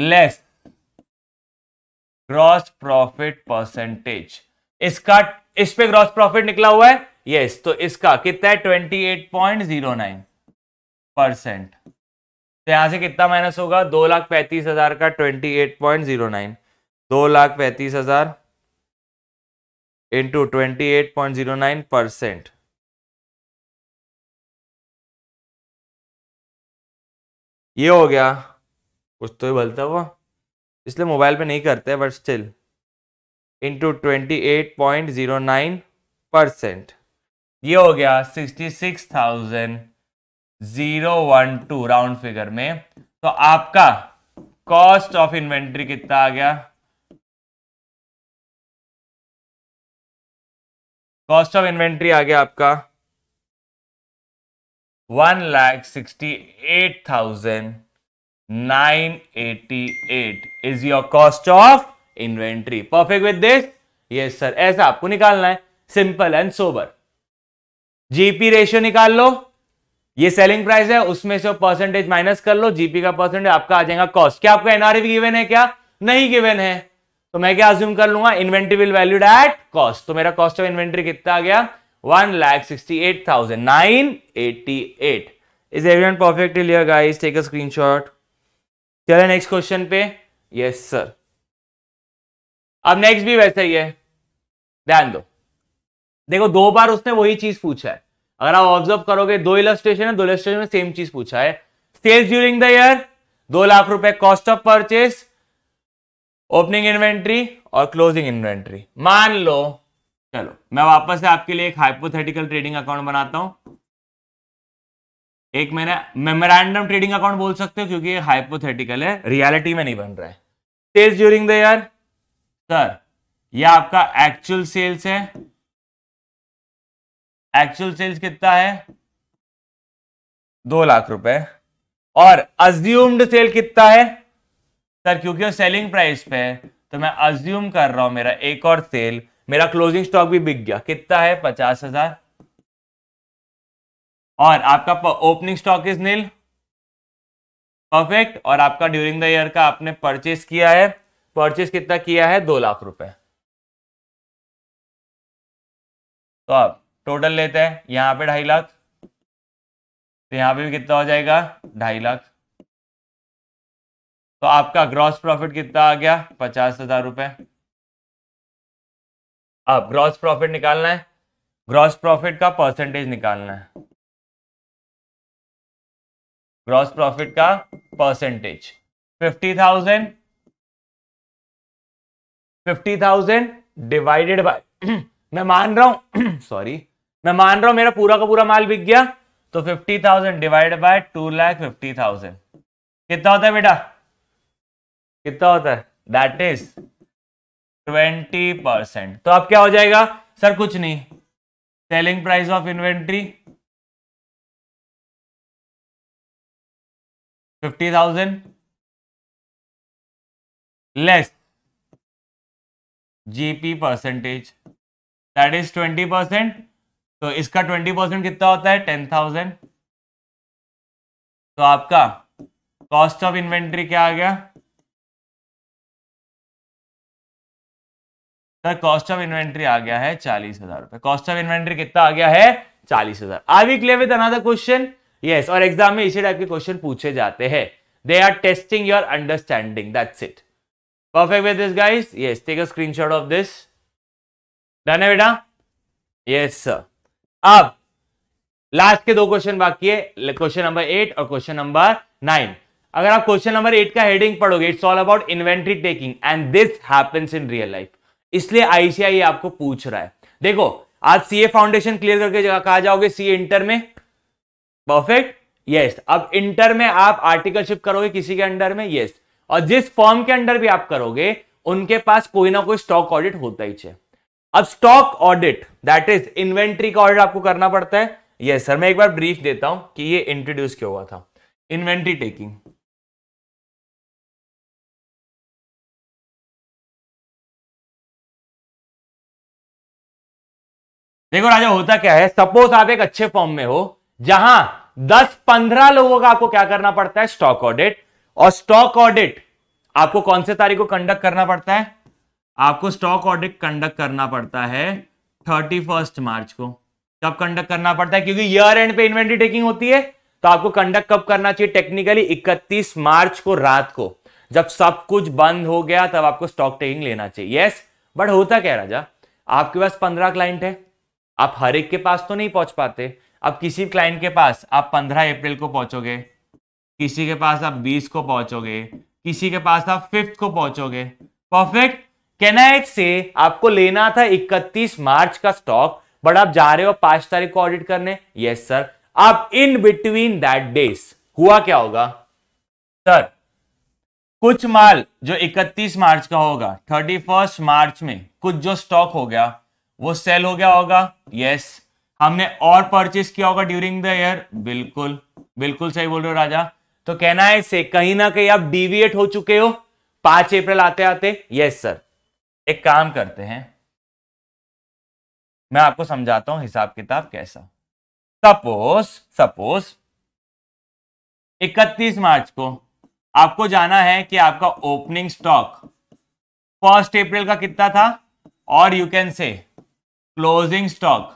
less gross profit percentage इसका इस पे ग्रॉस प्रॉफिट निकला हुआ है यस yes, तो इसका कितना है twenty eight point zero nine percent तो यहाँ से कितना माइनस होगा दो लाख पैंतीस हजार का twenty eight point zero nine दो लाख पैंतीस हजार into twenty eight point zero nine percent ये हो गया कुछ तो ही बोलता हुआ इसलिए मोबाइल पे नहीं करते but still into twenty eight point zero nine percent ये हो गया sixty six thousand zero one two round figure में तो आपका कॉस्ट ऑफ इन्वेंट्री कितना आ गया कॉस्ट ऑफ इन्वेंट्री आ गया आपका one lakh sixty eight thousand nine eighty eight is your cost of inventory perfect with this yes sir ऐसा आपको निकालना है simple and sober GP ratio निकाल लो ये सेलिंग प्राइस है उसमें से परसेंटेज माइनस कर लो जीपी का परसेंटेज आपका आ जाएगा कॉस्ट क्या आपका एनआरवी गिवन है क्या नहीं गिवन है तो मैं क्या अज्यूम कर लूंगा inventory will valued at cost तो मेरा कॉस्ट ऑफ इन्वेंट्री कितना आ गया one lakh sixty eight thousand nine eighty eight is every perfect clear guys take a shot चले नेक्स्ट क्वेश्चन पे यस सर अब नेक्स्ट भी वैसा ही है ध्यान दो देखो दो बार उसने वही चीज पूछा है अगर आप ऑब्जर्व करोगे दो इलस्ट्रेशन है दो इलस्ट्रेशन में सेम चीज पूछा है सेल्स ड्यूरिंग द ईयर दो लाख रुपए cost of purchase opening inventory और क्लोजिंग इन्वेंट्री मान लो चलो मैं वापस से आपके लिए एक हाइपोथेटिकल ट्रेडिंग अकाउंट बनाता हूं एक मैंने मेमोरेंडम ट्रेडिंग अकाउंट बोल सकते हो क्योंकि ये हाइपोथेटिकल है रियलिटी में नहीं बन रहा है sales during the year sir यह आपका एक्चुअल सेल्स है एक्चुअल सेल्स कितना है दो लाख रुपए और अज्यूम्ड सेल कितना है सर क्योंकि वो सेलिंग प्राइस पे है तो मैं अज्यूम कर रहा हूं मेरा एक और सेल मेरा क्लोजिंग स्टॉक भी बिक गया कितना है पचास हजार और आपका opening stock is nil perfect और आपका ड्यूरिंग द ईयर का आपने परचेस किया है परचेस कितना किया है दो लाख रुपए तो आप टोटल लेते हैं यहां पे ढाई लाख तो यहां पे भी कितना हो जाएगा ढाई लाख तो आपका ग्रॉस प्रॉफिट कितना आ गया पचास हजार रुपए अब ग्रॉस प्रॉफिट निकालना है ग्रॉस प्रॉफिट का परसेंटेज निकालना है ग्रॉस प्रॉफिट का percentage fifty thousand fifty thousand divided by मैं मान रहा हूं सॉरी [CLEARS THROAT] मैं मान रहा हूं मेरा पूरा का पूरा माल बिक गया तो fifty thousand divide by two lakh fifty thousand कितना होता है बेटा कितना होता है दैट इज ट्वेंटी परसेंट तो अब क्या हो जाएगा सर कुछ नहीं selling price of inventory fifty thousand less GP percentage that is twenty percent तो इसका ट्वेंटी परसेंट कितना होता है टेन थाउजेंड तो आपका कॉस्ट ऑफ इन्वेंट्री क्या आ गया सर कॉस्ट ऑफ इन्वेंट्री आ गया है चालीस हजार रुपए कॉस्ट ऑफ इन्वेंट्री कितना आ गया है चालीस हजार are we clear with another question yes और एग्जाम में इसी टाइप के क्वेश्चन पूछे जाते हैं they are testing your understanding that's it perfect with this guys yes take a screenshot of this done है बेटा यस सर अब लास्ट के दो क्वेश्चन बाकी है क्वेश्चन नंबर एट और क्वेश्चन नंबर नाइन अगर आप क्वेश्चन नंबर एट का हेडिंग पढ़ोगे it's all about inventory taking and this happens in real life इसलिए आईसीआई आपको पूछ रहा है देखो आज सीए फाउंडेशन क्लियर करके जगह कहा जाओगे सीए इंटर में परफेक्ट यस yes. अब इंटर में आप आर्टिकलशिप करोगे किसी के अंडर में यस yes. और जिस फॉर्म के अंडर भी आप करोगे उनके पास कोई ना कोई स्टॉक ऑडिट होता ही है अब stock audit that is inventory का ऑडिट आपको करना पड़ता है यस सर मैं एक बार ब्रीफ देता हूं कि ये इंट्रोड्यूस क्यों हुआ था इन्वेंट्री टेकिंग देखो राजा होता क्या है सपोज आप एक अच्छे फॉर्म में हो जहां 10-15 लोगों का आपको क्या करना पड़ता है स्टॉक ऑडिट और स्टॉक ऑडिट आपको कौन से तारीख को कंडक्ट करना पड़ता है आपको स्टॉक ऑडिट कंडक्ट करना पड़ता है थर्टी फर्स्ट मार्च को कब कंडक्ट करना पड़ता है क्योंकि ईयर एंड पे इन्वेंट्री टेकिंग होती है तो आपको कंडक्ट कब करना चाहिए टेक्निकली 31 मार्च को रात को जब सब कुछ बंद हो गया तब आपको स्टॉक टेकिंग लेना चाहिए यस बट होता क्या राजा आपके पास पंद्रह क्लाइंट है आप हर एक के पास तो नहीं पहुंच पाते अब किसी क्लाइंट के पास आप पंद्रह अप्रैल को पहुंचोगे किसी के पास आप बीस को पहुंचोगे किसी के पास आप फिफ्थ को पहुंचोगे परफेक्ट कैनाइट से आपको लेना था 31 मार्च का स्टॉक बट आप जा रहे हो पांच तारीख को ऑडिट करने यस सर आप इन बिटवीन दैट डेज हुआ क्या होगा सर कुछ माल जो 31 मार्च का होगा 31 मार्च में कुछ जो स्टॉक हो गया वो सेल हो गया होगा यस हमने और परचेस किया होगा ड्यूरिंग द ईयर बिल्कुल बिल्कुल सही बोल रहे हो राजा तो कहना है से कहीं ना कहीं आप डिविएट हो चुके हो पांच अप्रैल आते आते यस सर एक काम करते हैं मैं आपको समझाता हूं हिसाब किताब कैसा सपोज सपोज 31 मार्च को आपको जाना है कि आपका ओपनिंग स्टॉक फर्स्ट अप्रैल का कितना था और you can say closing stock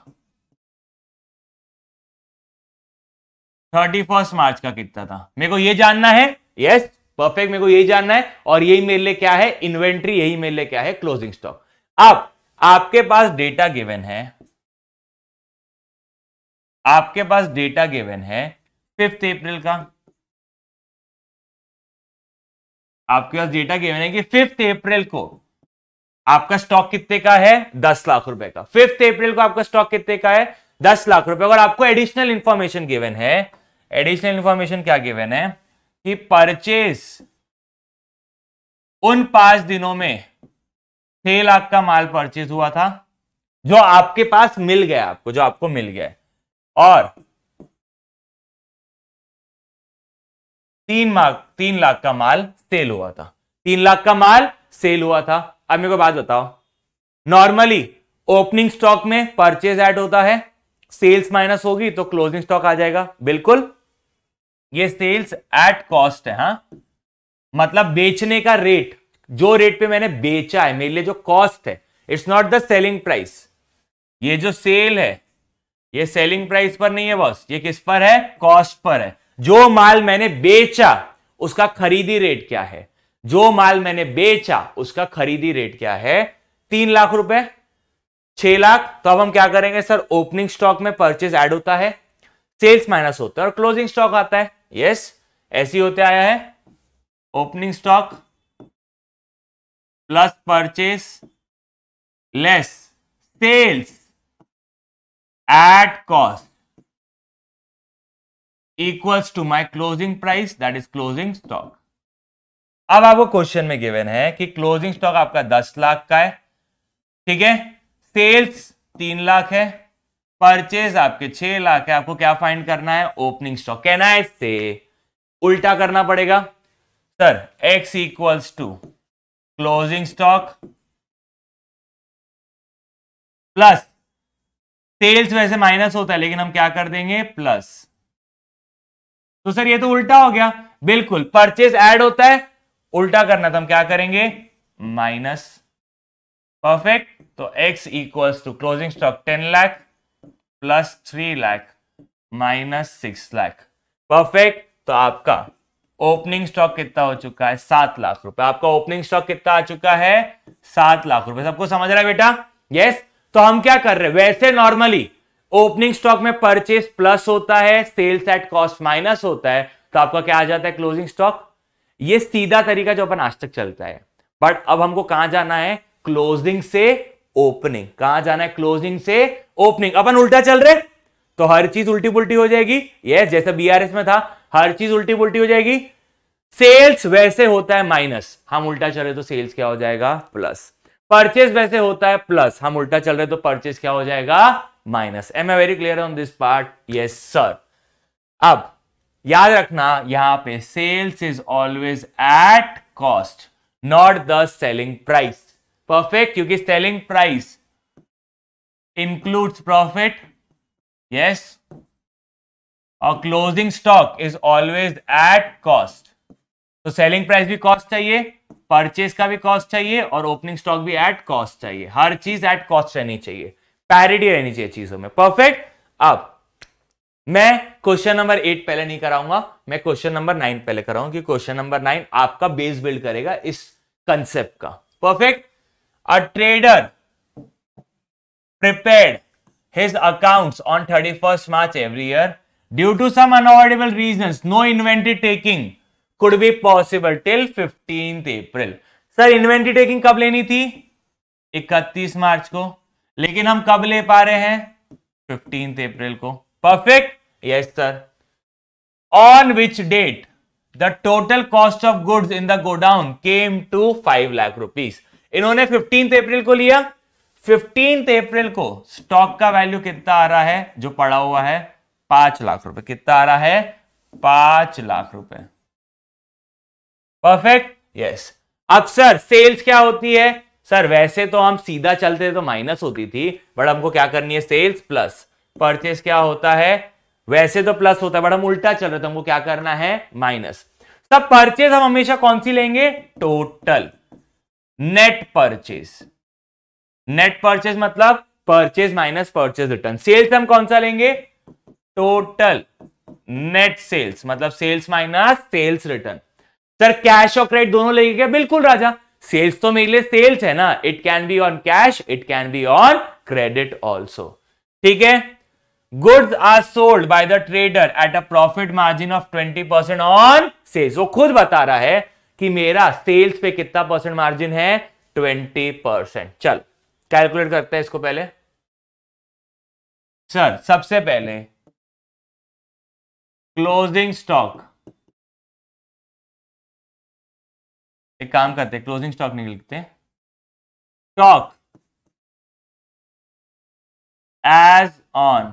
thirty first March का कितना था मेरे को ये जानना है यस yes, परफेक्ट मेरे को यही जानना है और यही मेरे लिए क्या है इन्वेंट्री यही मेरे लिए क्या है क्लोजिंग स्टॉक अब आपके पास डेटा गिवन है आपके पास डेटा गिवन है फिफ्थ अप्रैल का आपके पास डेटा गिवन है कि फिफ्थ अप्रैल को आपका स्टॉक कितने का है दस लाख रुपए का फिफ्थ अप्रैल को आपका स्टॉक कितने का है दस लाख रुपए और आपको एडिशनल इंफॉर्मेशन गिवन है एडिशनल इंफॉर्मेशन क्या गिवन है ही परचेज उन पांच दिनों में छह लाख का माल परचेज हुआ था जो आपके पास मिल गया आपको जो आपको मिल गया और तीन मार्क तीन लाख का माल सेल हुआ था तीन लाख का माल सेल हुआ था अब मेरे को बात बताओ नॉर्मली ओपनिंग स्टॉक में परचेज ऐड होता है सेल्स माइनस होगी तो क्लोजिंग स्टॉक आ जाएगा बिल्कुल ये सेल्स एट कॉस्ट है हा मतलब बेचने का रेट जो रेट पे मैंने बेचा है मेरे लिए जो कॉस्ट है it's not the selling price ये जो सेल है ये सेलिंग प्राइस पर नहीं है बॉस ये किस पर है कॉस्ट पर है जो माल मैंने बेचा उसका खरीदी रेट क्या है जो माल मैंने बेचा उसका खरीदी रेट क्या है तीन लाख रुपए छह लाख तो अब हम क्या करेंगे सर ओपनिंग स्टॉक में परचेज ऐड होता है सेल्स माइनस होता है और क्लोजिंग स्टॉक आता है यस ऐसी होते आया है opening stock plus purchase less sales at cost equals to my closing price that is closing stock अब आपको क्वेश्चन में गिवन है कि क्लोजिंग स्टॉक आपका दस लाख का है ठीक है सेल्स तीन लाख है परचेज आपके छह लाख है आपको क्या फाइंड करना है ओपनिंग स्टॉक कैन आई से उल्टा करना पड़ेगा sir X equals to closing stock plus sales वैसे माइनस होता है लेकिन हम क्या कर देंगे प्लस तो सर ये तो उल्टा हो गया बिल्कुल परचेज ऐड होता है उल्टा करना तो हम क्या करेंगे माइनस परफेक्ट तो X equals to closing stock ten lakh plus three lakh minus six lakh perfect तो आपका ओपनिंग स्टॉक कितना हो चुका है सात लाख रुपए आपका ओपनिंग स्टॉक कितना आ चुका है सात लाख रुपए सबको समझ रहा है बेटा यस yes? तो हम क्या कर रहे हैं वैसे नॉर्मली ओपनिंग स्टॉक में परचेस प्लस होता है सेल्स एट कॉस्ट माइनस होता है तो आपका क्या आ जाता है क्लोजिंग स्टॉक ये सीधा तरीका जो अपन आज तक चलता है बट अब हमको कहां जाना है क्लोजिंग से ओपनिंग कहां जाना है क्लोजिंग से ओपनिंग अपन उल्टा चल रहे तो हर चीज उल्टी पुलटी हो जाएगी ये जैसे बीआरएस में था हर चीज उल्टी पुलटी हो जाएगी सेल्स वैसे होता है माइनस हम उल्टा चल रहे तो सेल्स क्या हो जाएगा प्लस परचेस वैसे होता है प्लस हम उल्टा चल रहे तो परचेस क्या हो जाएगा minus am I very clear on this part yes sir अब याद रखना यहां पे sales is always at cost not the selling price perfect क्योंकि selling price includes profit yes और closing stock is always at cost तो selling price भी cost चाहिए परचेज का भी कॉस्ट चाहिए और ओपनिंग स्टॉक भी एट कॉस्ट चाहिए हर चीज एट कॉस्ट रहनी चाहिए पैरिटी रहनी चाहिए चीजों में परफेक्ट अब मैं क्वेश्चन नंबर एट पहले नहीं कराऊंगा मैं क्वेश्चन नंबर नाइन पहले कराऊंगा क्योंकि क्वेश्चन नंबर नाइन आपका बेस बिल्ड करेगा इस कंसेप्ट का perfect a trader prepared his accounts on 31st March every year due to some unavoidable reasons no inventory taking could be possible till 15th April sir inventory taking कब लेनी थी 31 मार्च को लेकिन हम कब ले पा रहे हैं 15th अप्रैल को perfect yes sir on which date the total cost of goods in the godown came to five lakh rupees इन्होंने फिफ्टींथ अप्रैल को लिया फिफ्टींथ अप्रैल को स्टॉक का वैल्यू कितना आ रहा है जो पड़ा हुआ है पांच लाख रुपए कितना आ रहा है पांच लाख रुपए परफेक्ट यस अब सर सेल्स क्या होती है सर वैसे तो हम सीधा चलते तो माइनस होती थी बट हमको क्या करनी है सेल्स प्लस परचेस क्या होता है वैसे तो प्लस होता है बट हम उल्टा चल रहे तो हमको क्या करना है माइनस सब परचेस हम हमेशा कौन सी लेंगे total net purchase net purchase मतलब purchase minus purchase return sales हम कौन सा लेंगे टोटल नेट सेल्स मतलब sales minus sales return sir cash और क्रेडिट दोनों लेंगे क्या बिल्कुल राजा सेल्स तो मेरे लिए सेल्स है ना it can be on cash it can be on credit also ठीक है goods are sold by the trader at a profit margin of 20% percent on sales वो खुद बता रहा है कि मेरा सेल्स पे कितना परसेंट मार्जिन है ट्वेंटी परसेंट चल कैलकुलेट करते हैं इसको पहले सर सबसे पहले क्लोजिंग स्टॉक एक काम करते हैं क्लोजिंग स्टॉक नहीं लिखते stock as on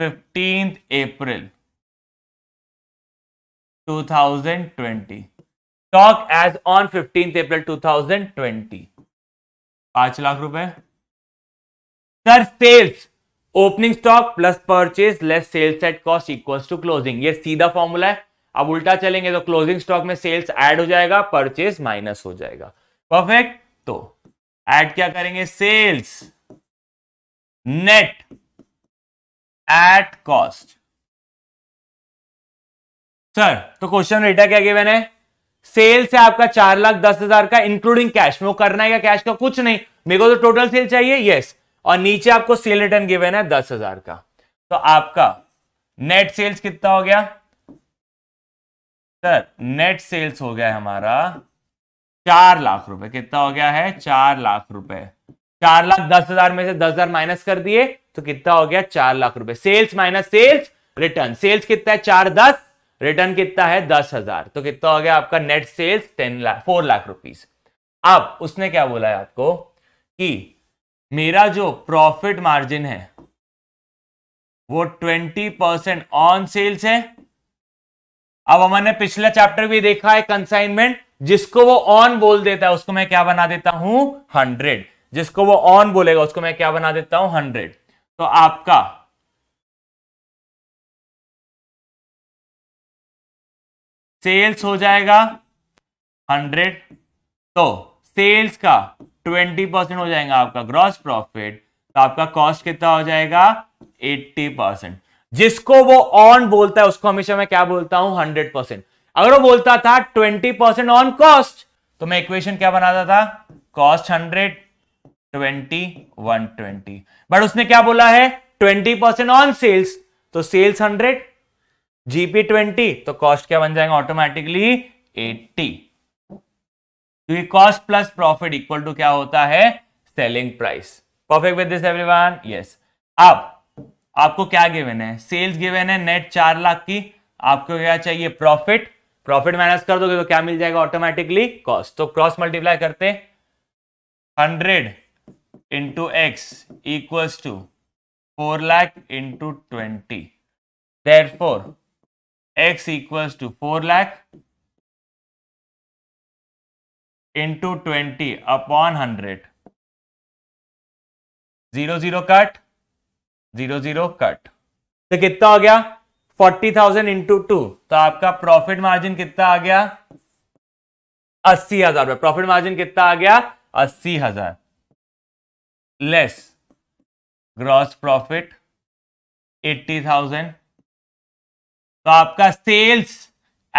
fifteenth April 2020 stock as on 15th April 2020 पांच लाख रुपए sir sales opening stock plus purchase less sales at cost equals to closing ये सीधा फॉर्मूला है अब उल्टा चलेंगे तो क्लोजिंग स्टॉक में सेल्स ऐड हो जाएगा परचेज माइनस हो जाएगा परफेक्ट तो ऐड क्या करेंगे sales net at cost sir तो क्वेश्चन रेटा क्या गिवन है सेल से आपका चार लाख दस हजार का इंक्लूडिंग कैश में वो करना है क्या कैश का कुछ नहीं मेरे को तो टोटल सेल चाहिए यस और नीचे आपको सेल रिटर्न गिवन है दस हजार का तो आपका नेट सेल्स कितना हो गया सर नेट सेल्स हो गया हमारा चार लाख रुपए कितना हो गया है चार लाख रुपए चार लाख दस हजार में से दस हजार माइनस कर दिए तो कितना हो गया चार लाख रुपए sales minus sales return sales कितना है चार दस रिटर्न कितना है दस हजार तो कितना हो गया आपका net sales ten lakh four lakh rupees अब उसने क्या बोला है आपको कि मेरा जो प्रॉफिट मार्जिन है वो ट्वेंटी परसेंट ऑन सेल्स है अब हमने पिछला चैप्टर भी देखा है कंसाइनमेंट जिसको वो ऑन बोल देता है उसको मैं क्या बना देता हूं हंड्रेड जिसको वो ऑन बोलेगा उसको मैं क्या बना देता हूं हंड्रेड तो आपका सेल्स हो जाएगा हंड्रेड तो सेल्स का ट्वेंटी परसेंट हो जाएगा आपका ग्रॉस प्रॉफिट तो आपका कॉस्ट कितना हो जाएगा एट्टी परसेंट जिसको वो ऑन बोलता है उसको हमेशा मैं क्या बोलता हूं हंड्रेड परसेंट अगर वो बोलता था ट्वेंटी परसेंट ऑन कॉस्ट तो मैं इक्वेशन क्या बनाता था cost hundred twenty one twenty but उसने क्या बोला है ट्वेंटी परसेंट ऑन सेल्स तो सेल्स हंड्रेड जीपी ट्वेंटी तो कॉस्ट क्या बन जाएगा ऑटोमेटिकली एट्टी क्योंकि cost plus profit equal to क्या होता है selling price perfect with this everyone yes अब आपको क्या गिवन है सेल्स गिवन है नेट चार लाख की आपको क्या चाहिए प्रॉफिट प्रॉफिट माइनस कर दोगे तो क्या मिल जाएगा ऑटोमेटिकली कॉस्ट तो क्रॉस मल्टीप्लाई करते hundred into x equal to four lakh into twenty therefore x equals to 4 lakh into 20 upon 100. Zero zero cut zero zero cut तो कितना हो गया फोर्टी थाउजेंड इंटू टू तो आपका प्रॉफिट मार्जिन कितना आ गया अस्सी हजार रुपये प्रॉफिट मार्जिन कितना आ गया अस्सी हजार less gross profit eighty thousand तो आपका सेल्स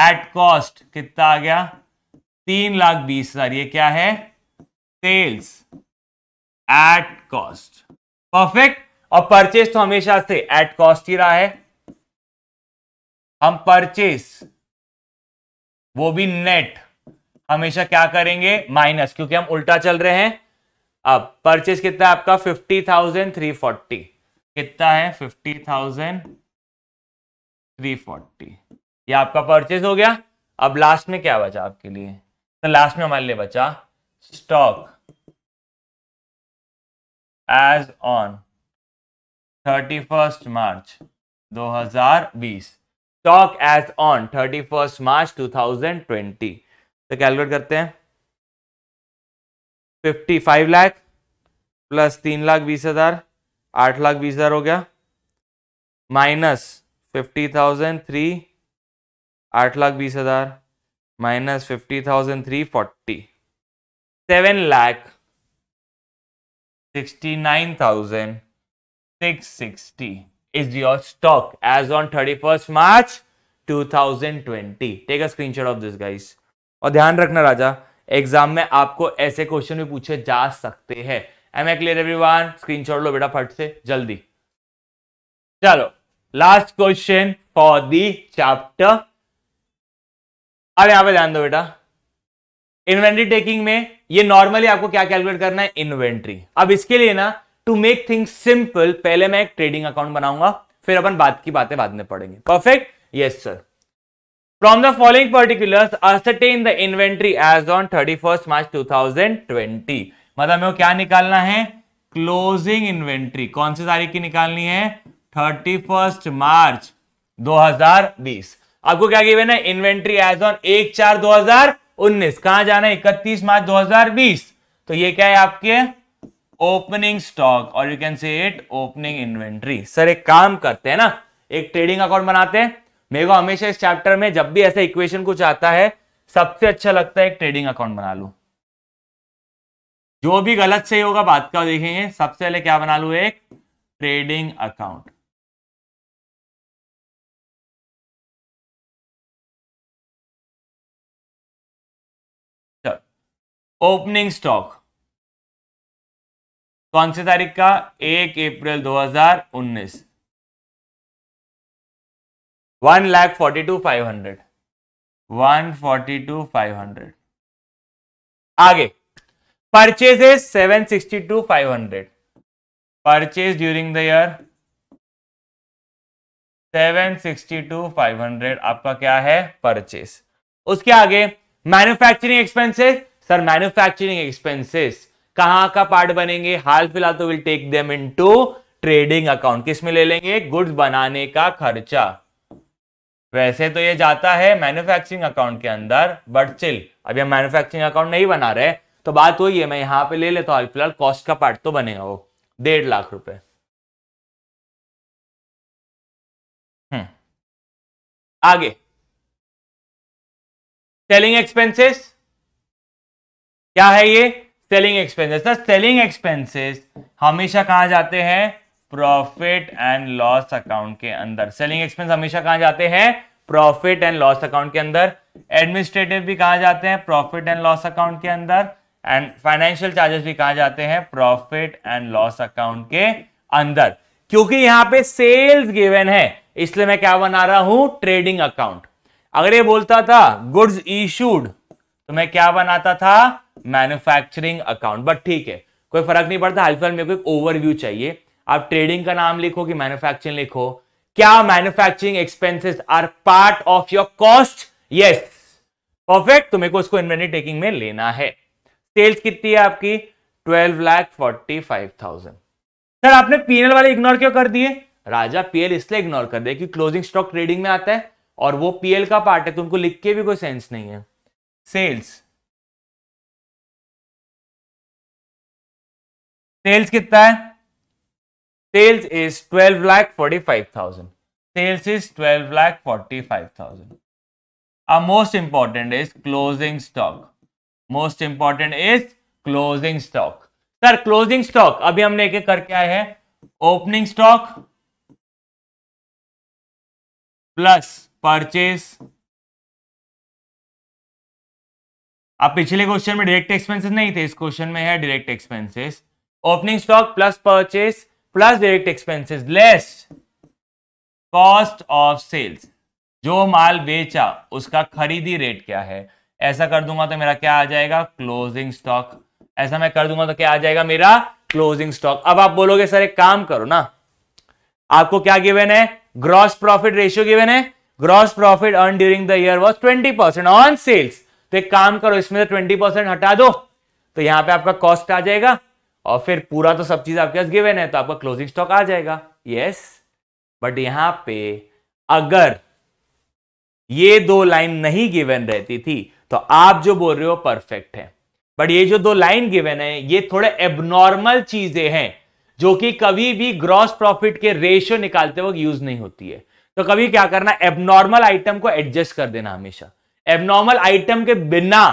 एट कॉस्ट कितना आ गया तीन लाख बीस हजार ये क्या है सेल्स एट कॉस्ट परफेक्ट और परचेस तो हमेशा से एट कॉस्ट ही रहा है हम परचेस वो भी नेट हमेशा क्या करेंगे माइनस क्योंकि हम उल्टा चल रहे हैं अब परचेस कितना आपका फिफ्टी थाउजेंड थ्री फोर्टी कितना है फिफ्टी थाउजेंड थ्री फोर्टी ये आपका परचेज हो गया अब लास्ट में क्या बचा आपके लिए तो लास्ट में हमारे लिए बचा stock as on thirty first March 2020 stock as on thirty first March 2020 तो कैलकुलेट करते हैं फिफ्टी फाइव लाख प्लस तीन लाख बीस हजार आठ लाख बीस हजार हो गया माइनस फिफ्टी थाउजेंड थ्री आठ लाख बीस हज़ार minus fifty thousand three forty seven lakh sixty nine thousand six sixty is your stock as on thirty first March two thousand twenty take a screenshot of this guys और ध्यान रखना राजा exam में आपको ऐसे question भी पूछे जा सकते हैं am I clear every screenshot लो बेटा फट से जल्दी चलो last question for the chapter अब यहां पे ध्यान दो बेटा इन्वेंट्री टेकिंग में ये नॉर्मली आपको क्या कैलकुलेट करना है इन्वेंट्री अब इसके लिए ना टू मेक थिंग्स सिंपल पहले मैं एक ट्रेडिंग अकाउंट बनाऊंगा फिर अपन बात की बातें बाद में पढ़ेंगे perfect yes sir from the following particulars ascertain the inventory as on thirty first March two thousand twenty मतलब मेरे को क्या निकालना है क्लोजिंग इन्वेंट्री कौन सी तारीख की निकालनी है थर्टी फर्स्ट मार्च 2020 आपको क्या गिवन है इन्वेंट्री एज ऑन एक चार 2019 कहां जाना है इकतीस मार्च 2020 तो ये क्या है आपके ओपनिंग स्टॉक और you can say it opening inventory sir एक काम करते हैं ना एक ट्रेडिंग अकाउंट बनाते हैं मेरे को हमेशा इस चैप्टर में जब भी ऐसा इक्वेशन कुछ आता है सबसे अच्छा लगता है एक ट्रेडिंग अकाउंट बना लू जो भी गलत सही होगा बात का देखेंगे सबसे पहले क्या बना लू एक ट्रेडिंग अकाउंट ओपनिंग स्टॉक कौन सी तारीख का एक अप्रैल 2019 one lakh forty two five hundred one forty two five hundred आगे purchases seven sixty two five hundred purchase during the year seven sixty two five hundred आपका क्या है परचेज उसके आगे manufacturing expenses sir manufacturing expenses कहां का part बनेंगे हाल फिलहाल तो will take them into trading account किसमें ले लेंगे गुड्स बनाने का खर्चा वैसे तो ये जाता है मैन्युफैक्चरिंग अकाउंट के अंदर बट चिल अभी हम मैन्युफैक्चरिंग अकाउंट नहीं बना रहे तो बात वही है मैं यहां पे ले लेता तो हूं हाल फिलहाल कॉस्ट का पार्ट तो बनेगा वो डेढ़ लाख रुपए हम्म। आगे सेलिंग एक्सपेंसेस क्या है ये सेलिंग एक्सपेंसेस ना सेलिंग एक्सपेंसेस हमेशा कहा जाते हैं प्रॉफिट एंड लॉस अकाउंट के अंदर सेलिंग एक्सपेंस हमेशा कहा जाते हैं प्रॉफिट एंड लॉस अकाउंट के अंदर एडमिनिस्ट्रेटिव भी कहा जाते हैं प्रॉफिट एंड लॉस अकाउंट के अंदर एंड फाइनेंशियल चार्जेस भी कहा जाते हैं प्रॉफिट एंड लॉस अकाउंट के अंदर क्योंकि यहां पे सेल्स गिवन है इसलिए मैं क्या बना रहा हूं ट्रेडिंग अकाउंट अगर ये बोलता था गुड्स इशूड तो मैं क्या बनाता था मैन्युफैक्चरिंग अकाउंट बट ठीक है कोई फर्क नहीं पड़ता हाल फिलहाल मेरे को एक ओवरव्यू चाहिए आप ट्रेडिंग का नाम लिखो कि मैन्युफैक्चरिंग लिखो क्या manufacturing expenses are part of your cost yes perfect तो मेरे को उसको इन्वेंट्री टेकिंग में लेना है सेल्स कितनी है आपकी twelve lakh forty five thousand sir आपने पीएल वाले इग्नोर क्यों कर दिए राजा पीएल इसलिए इग्नोर कर दिया कि क्लोजिंग स्टॉक ट्रेडिंग में आता है और वो पीएल का पार्ट है तो उनको लिख के भी कोई सेंस नहीं है सेल्स सेल्स कितना है sales is twelve lakh forty five thousand sales is twelve lakh forty five thousand a most important is closing stock most important is closing stock sir closing stock अभी हमने एक एक करके आए हैं ओपनिंग स्टॉक प्लस परचेस आप पिछले क्वेश्चन में डायरेक्ट एक्सपेंसेस नहीं थे इस क्वेश्चन में है direct expenses opening stock plus purchase plus direct expenses less cost of sales जो माल बेचा उसका खरीदी रेट क्या है ऐसा कर दूंगा तो मेरा क्या आ जाएगा क्लोजिंग स्टॉक ऐसा मैं कर दूंगा तो क्या आ जाएगा मेरा क्लोजिंग स्टॉक अब आप बोलोगे सर एक काम करो ना आपको क्या गिवन है ग्रॉस प्रॉफिट रेशियो गिवन है gross profit earn during the year was twenty percent on sales तो एक काम करो इसमें से ट्वेंटी परसेंट हटा दो तो यहां पे आपका कॉस्ट आ जाएगा और फिर पूरा तो सब चीज आपके पास गिवेन है तो आपका क्लोजिंग स्टॉक आ जाएगा यस बट यहां पे अगर ये दो लाइन नहीं गिवेन रहती थी तो आप जो बोल रहे हो परफेक्ट है बट ये जो दो लाइन गिवेन है ये थोड़े एबनॉर्मल चीजें हैं जो कि कभी भी ग्रॉस प्रॉफिट के रेशियो निकालते वक्त यूज नहीं होती है तो कभी क्या करना एबनॉर्मल आइटम को एडजस्ट कर देना हमेशा एबनॉर्मल आइटम के बिना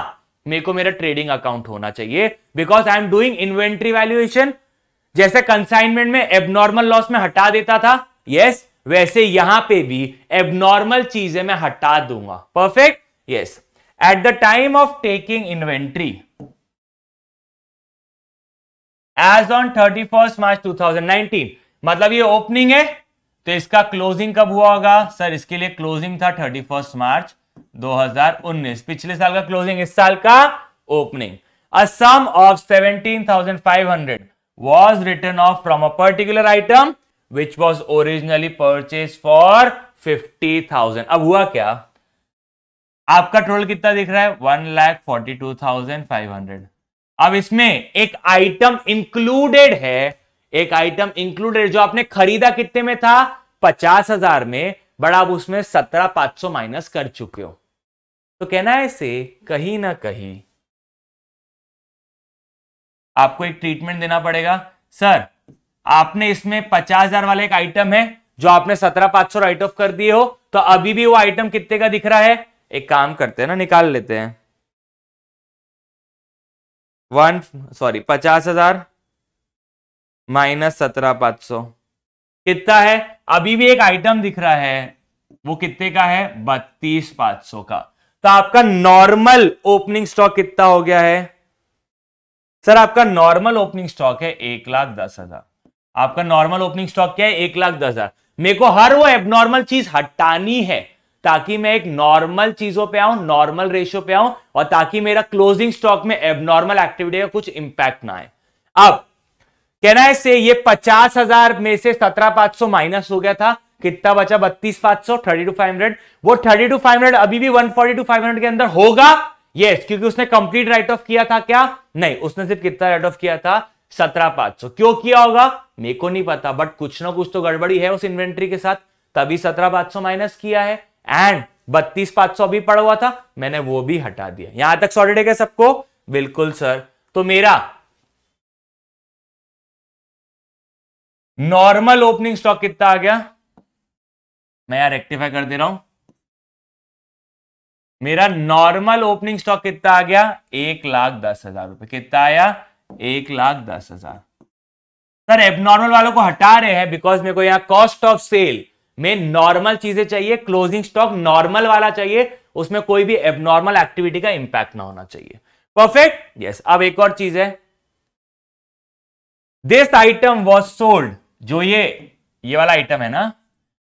मेरे को मेरा ट्रेडिंग अकाउंट होना चाहिए because I am doing inventory valuation जैसे कंसाइनमेंट में एबनॉर्मल लॉस में हटा देता था यस वैसे यहां पे भी एबनॉर्मल चीजें मैं हटा दूंगा perfect yes at the time of taking inventory as on thirty first March two thousand nineteen मतलब ये ओपनिंग है तो इसका क्लोजिंग कब हुआ होगा सर इसके लिए क्लोजिंग था थर्टी फर्स्ट मार्च 2019 पिछले साल का क्लोजिंग इस साल का opening a sum of 17,500 was return off from a particular item which was originally purchase for 50,000 अब हुआ क्या आपका टोटल कितना दिख रहा है one lakh forty two thousand five hundred अब इसमें एक आइटम इंक्लूडेड है एक आइटम इंक्लूडेड जो आपने खरीदा कितने में था पचास हजार में बट आप उसमें सत्रह पांच सौ माइनस कर चुके हो तो कहना है से कहीं ना कहीं आपको एक ट्रीटमेंट देना पड़ेगा सर आपने इसमें पचास हजार वाला एक आइटम है जो आपने सत्रह पांच सौ राइट ऑफ कर दिए हो तो अभी भी वो आइटम कितने का दिख रहा है एक काम करते हैं ना निकाल लेते हैं वन सॉरी पचास हजार माइनस सत्रह पांच सौ कितना है अभी भी एक आइटम दिख रहा है वो कितने का है बत्तीस पांच सौ का तो आपका नॉर्मल ओपनिंग स्टॉक कितना हो गया है सर आपका नॉर्मल ओपनिंग स्टॉक है एक लाख दस हजार आपका नॉर्मल ओपनिंग स्टॉक क्या है एक लाख दस हजार मेरे को हर वो एबनॉर्मल चीज हटानी है ताकि मैं एक नॉर्मल चीजों पे आऊं नॉर्मल रेशियो पे आऊं और ताकि मेरा क्लोजिंग स्टॉक में एबनॉर्मल एक्टिविटी का कुछ इंपैक्ट ना आए अब कहना है से ये पचास हजार में से सत्रह पांच सौ माइनस हो गया था कितना बचा बत्तीस पांच सौ थर्टी टू फाइव हंड्रेड वो थर्टी टू फाइव हंड्रेड अभी भी one forty two five hundred के अंदर होगा यस yes, क्योंकि उसने कंप्लीट राइट ऑफ किया था क्या नहीं उसने सिर्फ कितना राइट ऑफ किया था सत्रह पांच सौ क्यों किया होगा मेरे को नहीं पता बट कुछ ना कुछ तो गड़बड़ी है उस इन्वेंट्री के साथ तभी सत्रह पांच सौ माइनस किया है एंड बत्तीस पांच सौ अभी पड़ा हुआ था मैंने वो भी हटा दिया यहां तक सॉलिड है सबको बिल्कुल सर तो मेरा नॉर्मल ओपनिंग स्टॉक कितना आ गया मैं यार रेक्टिफाई कर दे रहा हूं मेरा नॉर्मल ओपनिंग स्टॉक कितना आ गया एक लाख दस हजार रुपए कितना आया एक लाख दस हजार सर एबनॉर्मल वालों को हटा रहे हैं बिकॉज मेरे को यहां कॉस्ट ऑफ सेल में नॉर्मल चीजें चाहिए क्लोजिंग स्टॉक नॉर्मल वाला चाहिए उसमें कोई भी एबनॉर्मल एक्टिविटी का इंपैक्ट ना होना चाहिए परफेक्ट यस अब एक और चीज है दिस आइटम वॉज सोल्ड जो ये ये वाला आइटम है ना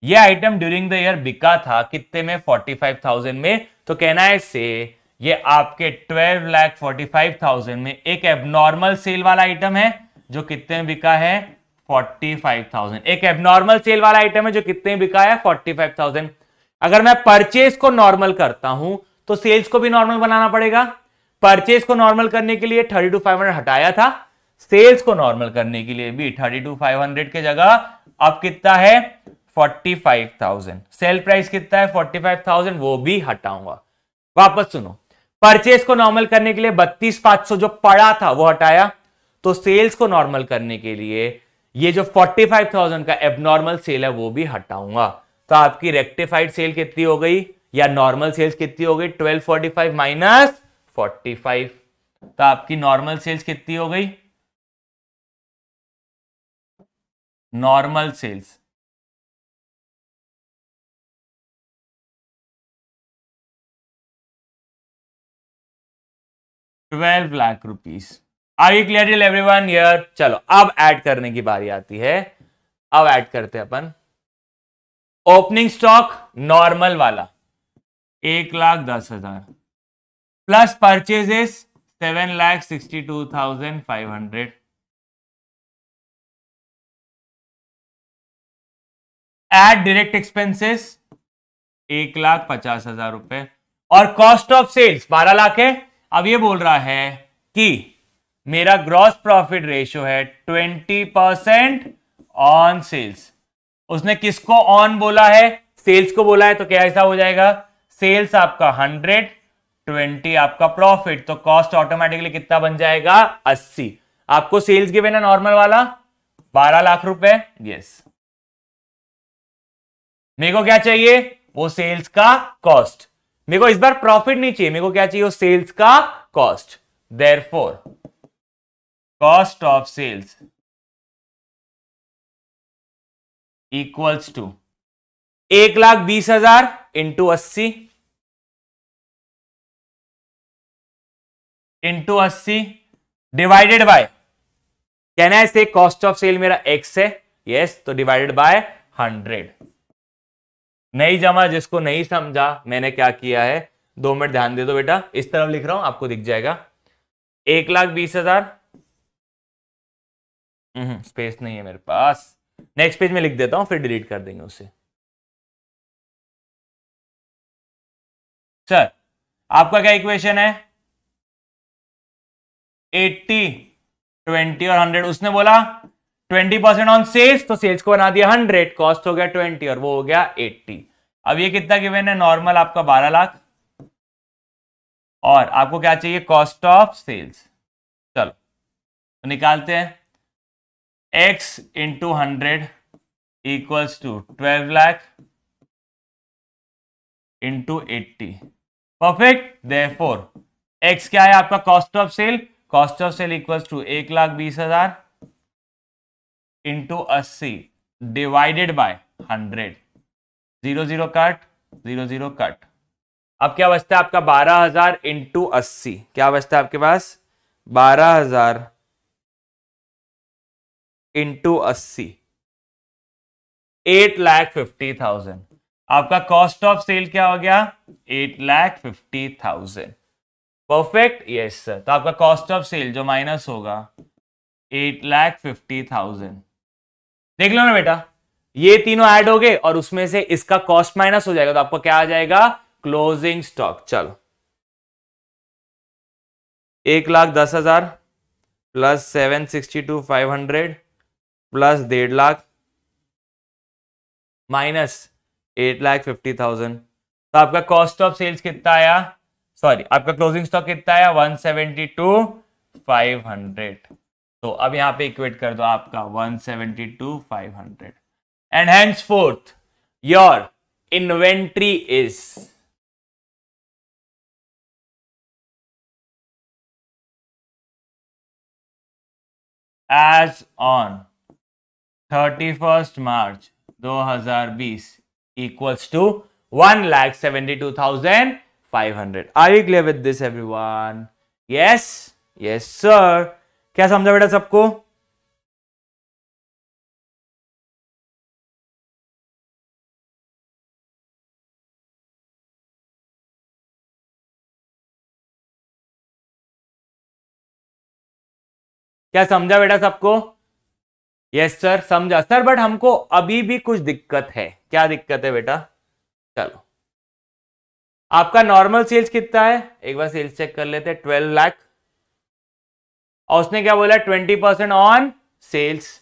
ये आइटम ड्यूरिंग द ईयर बिका था कितने में 45,000 में तो कहना है से ये आपके 12 लाख 45,000 में एक एबनॉर्मल सेल वाला आइटम है जो कितने में बिका है 45,000 एक एबनॉर्मल सेल वाला आइटम है जो कितने बिका है 45,000 अगर मैं परचेज को नॉर्मल करता हूं तो सेल्स को भी नॉर्मल बनाना पड़ेगा परचेज को नॉर्मल करने के लिए थर्टी टू फाइव हंड्रेड हटाया था सेल्स को नॉर्मल करने के लिए भी थर्टी टू फाइव हंड्रेड के जगह अब कितना है forty five thousand sale price कितना है फोर्टी फाइव थाउजेंड वो भी हटाऊंगा वापस सुनो परचेस को नॉर्मल करने के लिए बत्तीस पांच सौ जो पड़ा था वो हटाया तो सेल्स को नॉर्मल करने के लिए ये जो 45,000 का एबनॉर्मल सेल है वो भी हटाऊंगा तो आपकी रेक्टिफाइड सेल कितनी हो गई या नॉर्मल सेल्स कितनी हो गई 1245 माइनस 45 तो आपकी नॉर्मल सेल्स कितनी हो गई normal sales twelve lakh rupees are you clear everyone year चलो अब ऐड करने की बारी आती है अब ऐड करते हैं अपन ओपनिंग स्टॉक नॉर्मल वाला एक लाख दस हजार plus purchases seven lakh sixty two thousand five hundred add direct expenses एक लाख पचास हजार रुपए और कॉस्ट ऑफ सेल्स बारह लाख है अब ये बोल रहा है कि मेरा ग्रॉस प्रॉफिट रेशियो है ट्वेंटी परसेंट ऑन सेल्स उसने किसको ऑन बोला है सेल्स को बोला है तो क्या ऐसा हो जाएगा सेल्स आपका हंड्रेड ट्वेंटी आपका प्रॉफिट तो कॉस्ट ऑटोमेटिकली कितना बन जाएगा अस्सी आपको सेल्स की बेना नॉर्मल वाला बारह लाख रुपए यस मेरे को क्या चाहिए वो सेल्स का कॉस्ट मेरे को इस बार प्रॉफिट नहीं चाहिए मेरे को क्या चाहिए सेल्स का cost therefore cost of sales equals to एक लाख बीस हजार इंटू अस्सी इंटू अस्सी डिवाइडेड बाय कहना है कॉस्ट ऑफ सेल मेरा एक्स है यस yes, तो डिवाइडेड बाय हंड्रेड नहीं जमा जिसको नहीं समझा मैंने क्या किया है दो मिनट ध्यान दे दो बेटा इस तरफ लिख रहा हूं आपको दिख जाएगा एक लाख बीस हजार स्पेस हम्म, नहीं है मेरे पास नेक्स्ट पेज में लिख देता हूं फिर डिलीट कर देंगे उसे सर आपका क्या इक्वेशन है 80 20 और 100 उसने बोला ट्वेंटी परसेंट ऑन सेल्स तो सेल्स को बना दिया हंड्रेड कॉस्ट हो गया ट्वेंटी और वो हो गया एट्टी अब ये कितना गिवन है नॉर्मल आपका बारह लाख और आपको क्या चाहिए कॉस्ट ऑफ सेल्स चलो तो निकालते हैं x into hundred equals to twelve lakh into eighty perfect therefore x क्या है आपका cost of sale cost of sale equals to एक लाख बीस हजार इंटू अस्सी divided by hundred zero zero cut zero zero cut अब क्या बचता है आपका बारह हजार इंटू अस्सी क्या बचता है आपके पास बारह हजार इंटू अस्सी एट लैख फिफ्टी थाउजेंड आपका कॉस्ट ऑफ सेल क्या हो गया eight lakh fifty thousand perfect yes sir तो आपका कॉस्ट ऑफ सेल जो माइनस होगा एट लैख फिफ्टी थाउजेंड देख लो ना बेटा ये तीनों ऐड हो गए और उसमें से इसका कॉस्ट माइनस हो जाएगा तो आपको क्या आ जाएगा क्लोजिंग स्टॉक चलो एक लाख दस हजार plus seven sixty two five hundred plus डेढ़ lakh minus eight lakh fifty thousand तो आपका कॉस्ट ऑफ सेल्स कितना आया सॉरी आपका क्लोजिंग स्टॉक कितना आया one seventy two five hundred तो अब यहां पे इक्वेट कर दो आपका seventy two five hundred and henceforth your inventory is as on 31st March 2020 equals to one lakh seventy two thousand five hundred I clear with this everyone yes yes sir क्या समझा बेटा सबको क्या समझा बेटा सबको यस सर समझा सर बट हमको अभी भी कुछ दिक्कत है क्या दिक्कत है बेटा चलो आपका नॉर्मल सेल्स कितना है एक बार सेल्स चेक कर लेते हैं ट्वेल्व लाख और उसने क्या बोला ट्वेंटी परसेंट ऑन सेल्स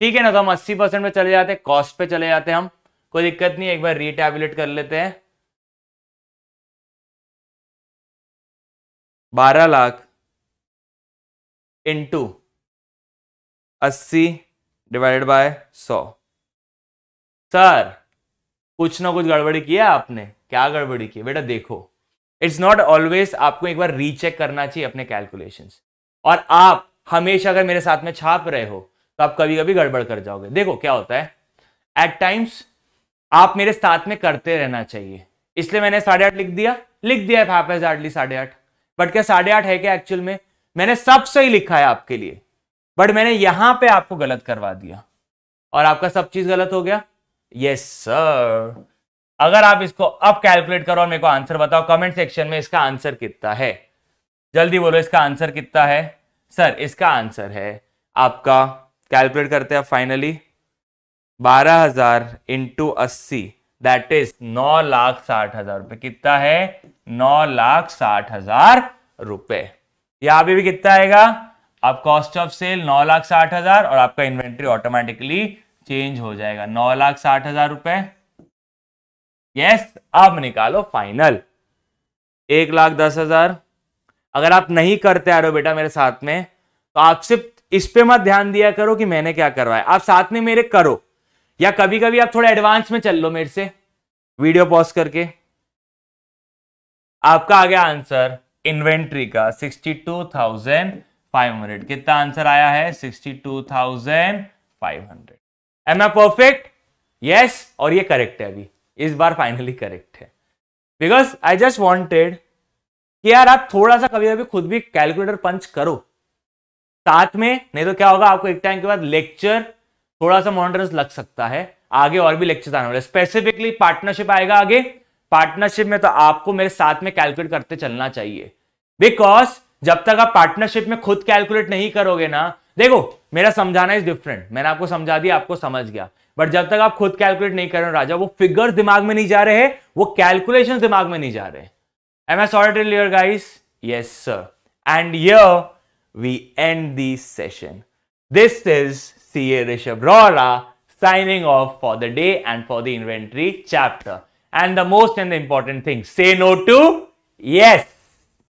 ठीक है ना तो हम अस्सी परसेंट पे चले जाते हैं कॉस्ट पे चले जाते हैं हम कोई दिक्कत नहीं एक बार रिटेबुलेट कर लेते हैं बारह लाख इंटू अस्सी डिवाइडेड बाय सौ सर कुछ ना कुछ गड़बड़ी किया आपने क्या गड़बड़ी की बेटा देखो इट्स नॉट ऑलवेज आपको एक बार रीचेक करना चाहिए अपने कैलकुलेशंस और आप हमेशा अगर मेरे साथ में छाप रहे हो तो आप कभी कभी गड़बड़ कर जाओगे देखो क्या होता है एट टाइम्स आप मेरे साथ में करते रहना चाहिए इसलिए मैंने साढ़े आठ लिख दिया लिख दिया है हैपेज हार्डली साढ़े आठ बट क्या साढ़े आठ है क्या एक्चुअल में मैंने सब सही लिखा है आपके लिए बट मैंने यहां पे आपको गलत करवा दिया और आपका सब चीज गलत हो गया यस सर अगर आप इसको अब कैलकुलेट करो और मेरे को आंसर बताओ कमेंट सेक्शन में इसका आंसर कितना है जल्दी बोलो इसका आंसर कितना है सर इसका आंसर है आपका कैलकुलेट करते हैं फाइनली बारह हजार इंटू अस्सी दैट इज नौ लाख साठ हजार रुपये कितना है नौ लाख साठ हजार रुपये यहाँ अभी भी कितना आएगा आप कॉस्ट ऑफ सेल नौ लाख साठ हजार और आपका इन्वेंट्री ऑटोमेटिकली चेंज हो जाएगा नौ लाख साठ हजार रुपये यस अब निकालो फाइनल एक लाख दस हजार अगर आप नहीं करते आ रहे हो बेटा मेरे साथ में तो आप सिर्फ इस पे मत ध्यान दिया करो कि मैंने क्या करवाया आप साथ में मेरे करो या कभी कभी आप थोड़ा एडवांस में चल लो मेरे से वीडियो पॉज करके आपका आ गया आंसर इन्वेंट्री का sixty two thousand five hundred कितना आंसर आया है sixty two thousand five hundred am I perfect yes और ये करेक्ट है अभी इस बार फाइनली करेक्ट है बिकॉज आई जस्ट वॉन्टेड कि यार आप थोड़ा सा कभी कभी खुद भी कैलकुलेटर पंच करो साथ में नहीं तो क्या होगा आपको एक टाइम के बाद लेक्चर थोड़ा सा मॉनिटरेंस लग सकता है आगे और भी लेक्चर आने वाले स्पेसिफिकली पार्टनरशिप आएगा आगे पार्टनरशिप में तो आपको मेरे साथ में कैलकुलेट करते चलना चाहिए बिकॉज जब तक आप पार्टनरशिप में खुद कैलकुलेट नहीं करोगे ना देखो मेरा समझाना इज डिफरेंट मैंने आपको समझा दिया आपको समझ गया बट जब तक आप खुद कैलकुलेट नहीं कर रहे हो राजा वो फिगर्स दिमाग में नहीं जा रहे हैं वो कैलकुलेशन दिमाग में नहीं जा रहे हैं Am I sorted here, guys? Yes, sir. And here we end the session. This is CA Rishabh Rora signing off for the day and for the inventory chapter. And the most and the important thing, say no to yes.